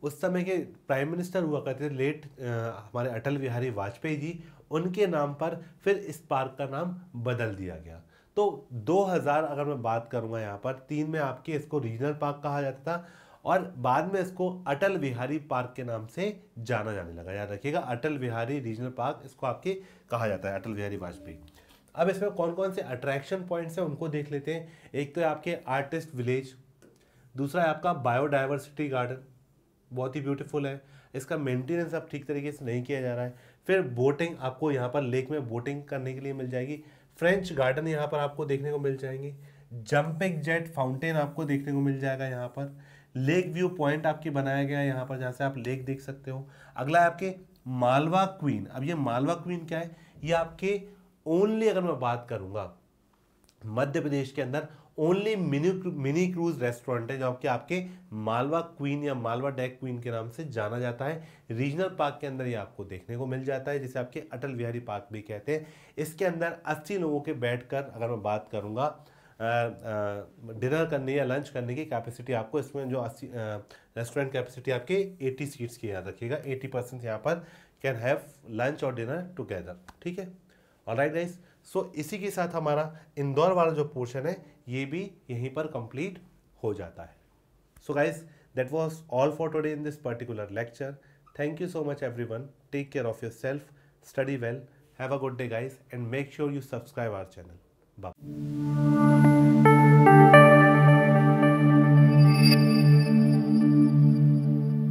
उस समय के प्राइम मिनिस्टर हुआ करते थे लेट आ, हमारे अटल बिहारी वाजपेयी जी उनके नाम पर फिर इस पार्क का नाम बदल दिया गया तो 2000 अगर मैं बात करूंगा यहाँ पर तीन में आपके इसको रीजनल पार्क कहा जाता था और बाद में इसको अटल बिहारी पार्क के नाम से जाना जाने लगा याद रखिएगा अटल बिहारी रीजनल पार्क इसको आपके कहा जाता है अटल बिहारी वाजपेयी अब इसमें कौन कौन से अट्रैक्शन पॉइंट्स हैं उनको देख लेते हैं एक तो है आपके आर्टिस्ट विलेज दूसरा है आपका बायोडाइवर्सिटी गार्डन बहुत ही ब्यूटीफुल है इसका मेंटेनेंस अब ठीक तरीके से नहीं किया जा रहा है फिर बोटिंग आपको यहाँ पर लेक में बोटिंग करने के लिए मिल जाएगी फ्रेंच गार्डन यहाँ पर आपको देखने को मिल जाएंगे जंपिंग जेट फाउंटेन आपको देखने को मिल जाएगा यहाँ पर लेक व्यू पॉइंट आपके बनाया गया है यहाँ पर जहाँ से आप लेक देख सकते हो अगला है आपके मालवा क्वीन अब ये मालवा क्वीन क्या है ये आपके ओनली अगर मैं बात करूँगा मध्य प्रदेश के अंदर only mini mini cruise restaurant है जो आपके आपके मालवा क्वीन या मालवा डेक क्वीन के नाम से जाना जाता है रीजनल पार्क के अंदर ये आपको देखने को मिल जाता है जिसे आपके अटल बिहारी पार्क भी कहते हैं इसके अंदर 80 लोगों के बैठकर अगर मैं बात करूंगा डिनर करने या लंच करने की कैपेसिटी आपको इसमें जो अस्सी रेस्टोरेंट कैपेसिटी आपके 80 सीट्स की याद रखिएगा 80 परसेंट यहाँ पर कैन हैव लंच और डिनर टुगेदर ठीक है और राइट गाइस सो इसी के साथ हमारा इंदौर वाला जो पोर्शन है ये भी यहीं पर कंप्लीट हो जाता है so guys that was all for today in this particular lecture thank you so much everyone take care of yourself study well have a good day guys and make sure you subscribe our channel bye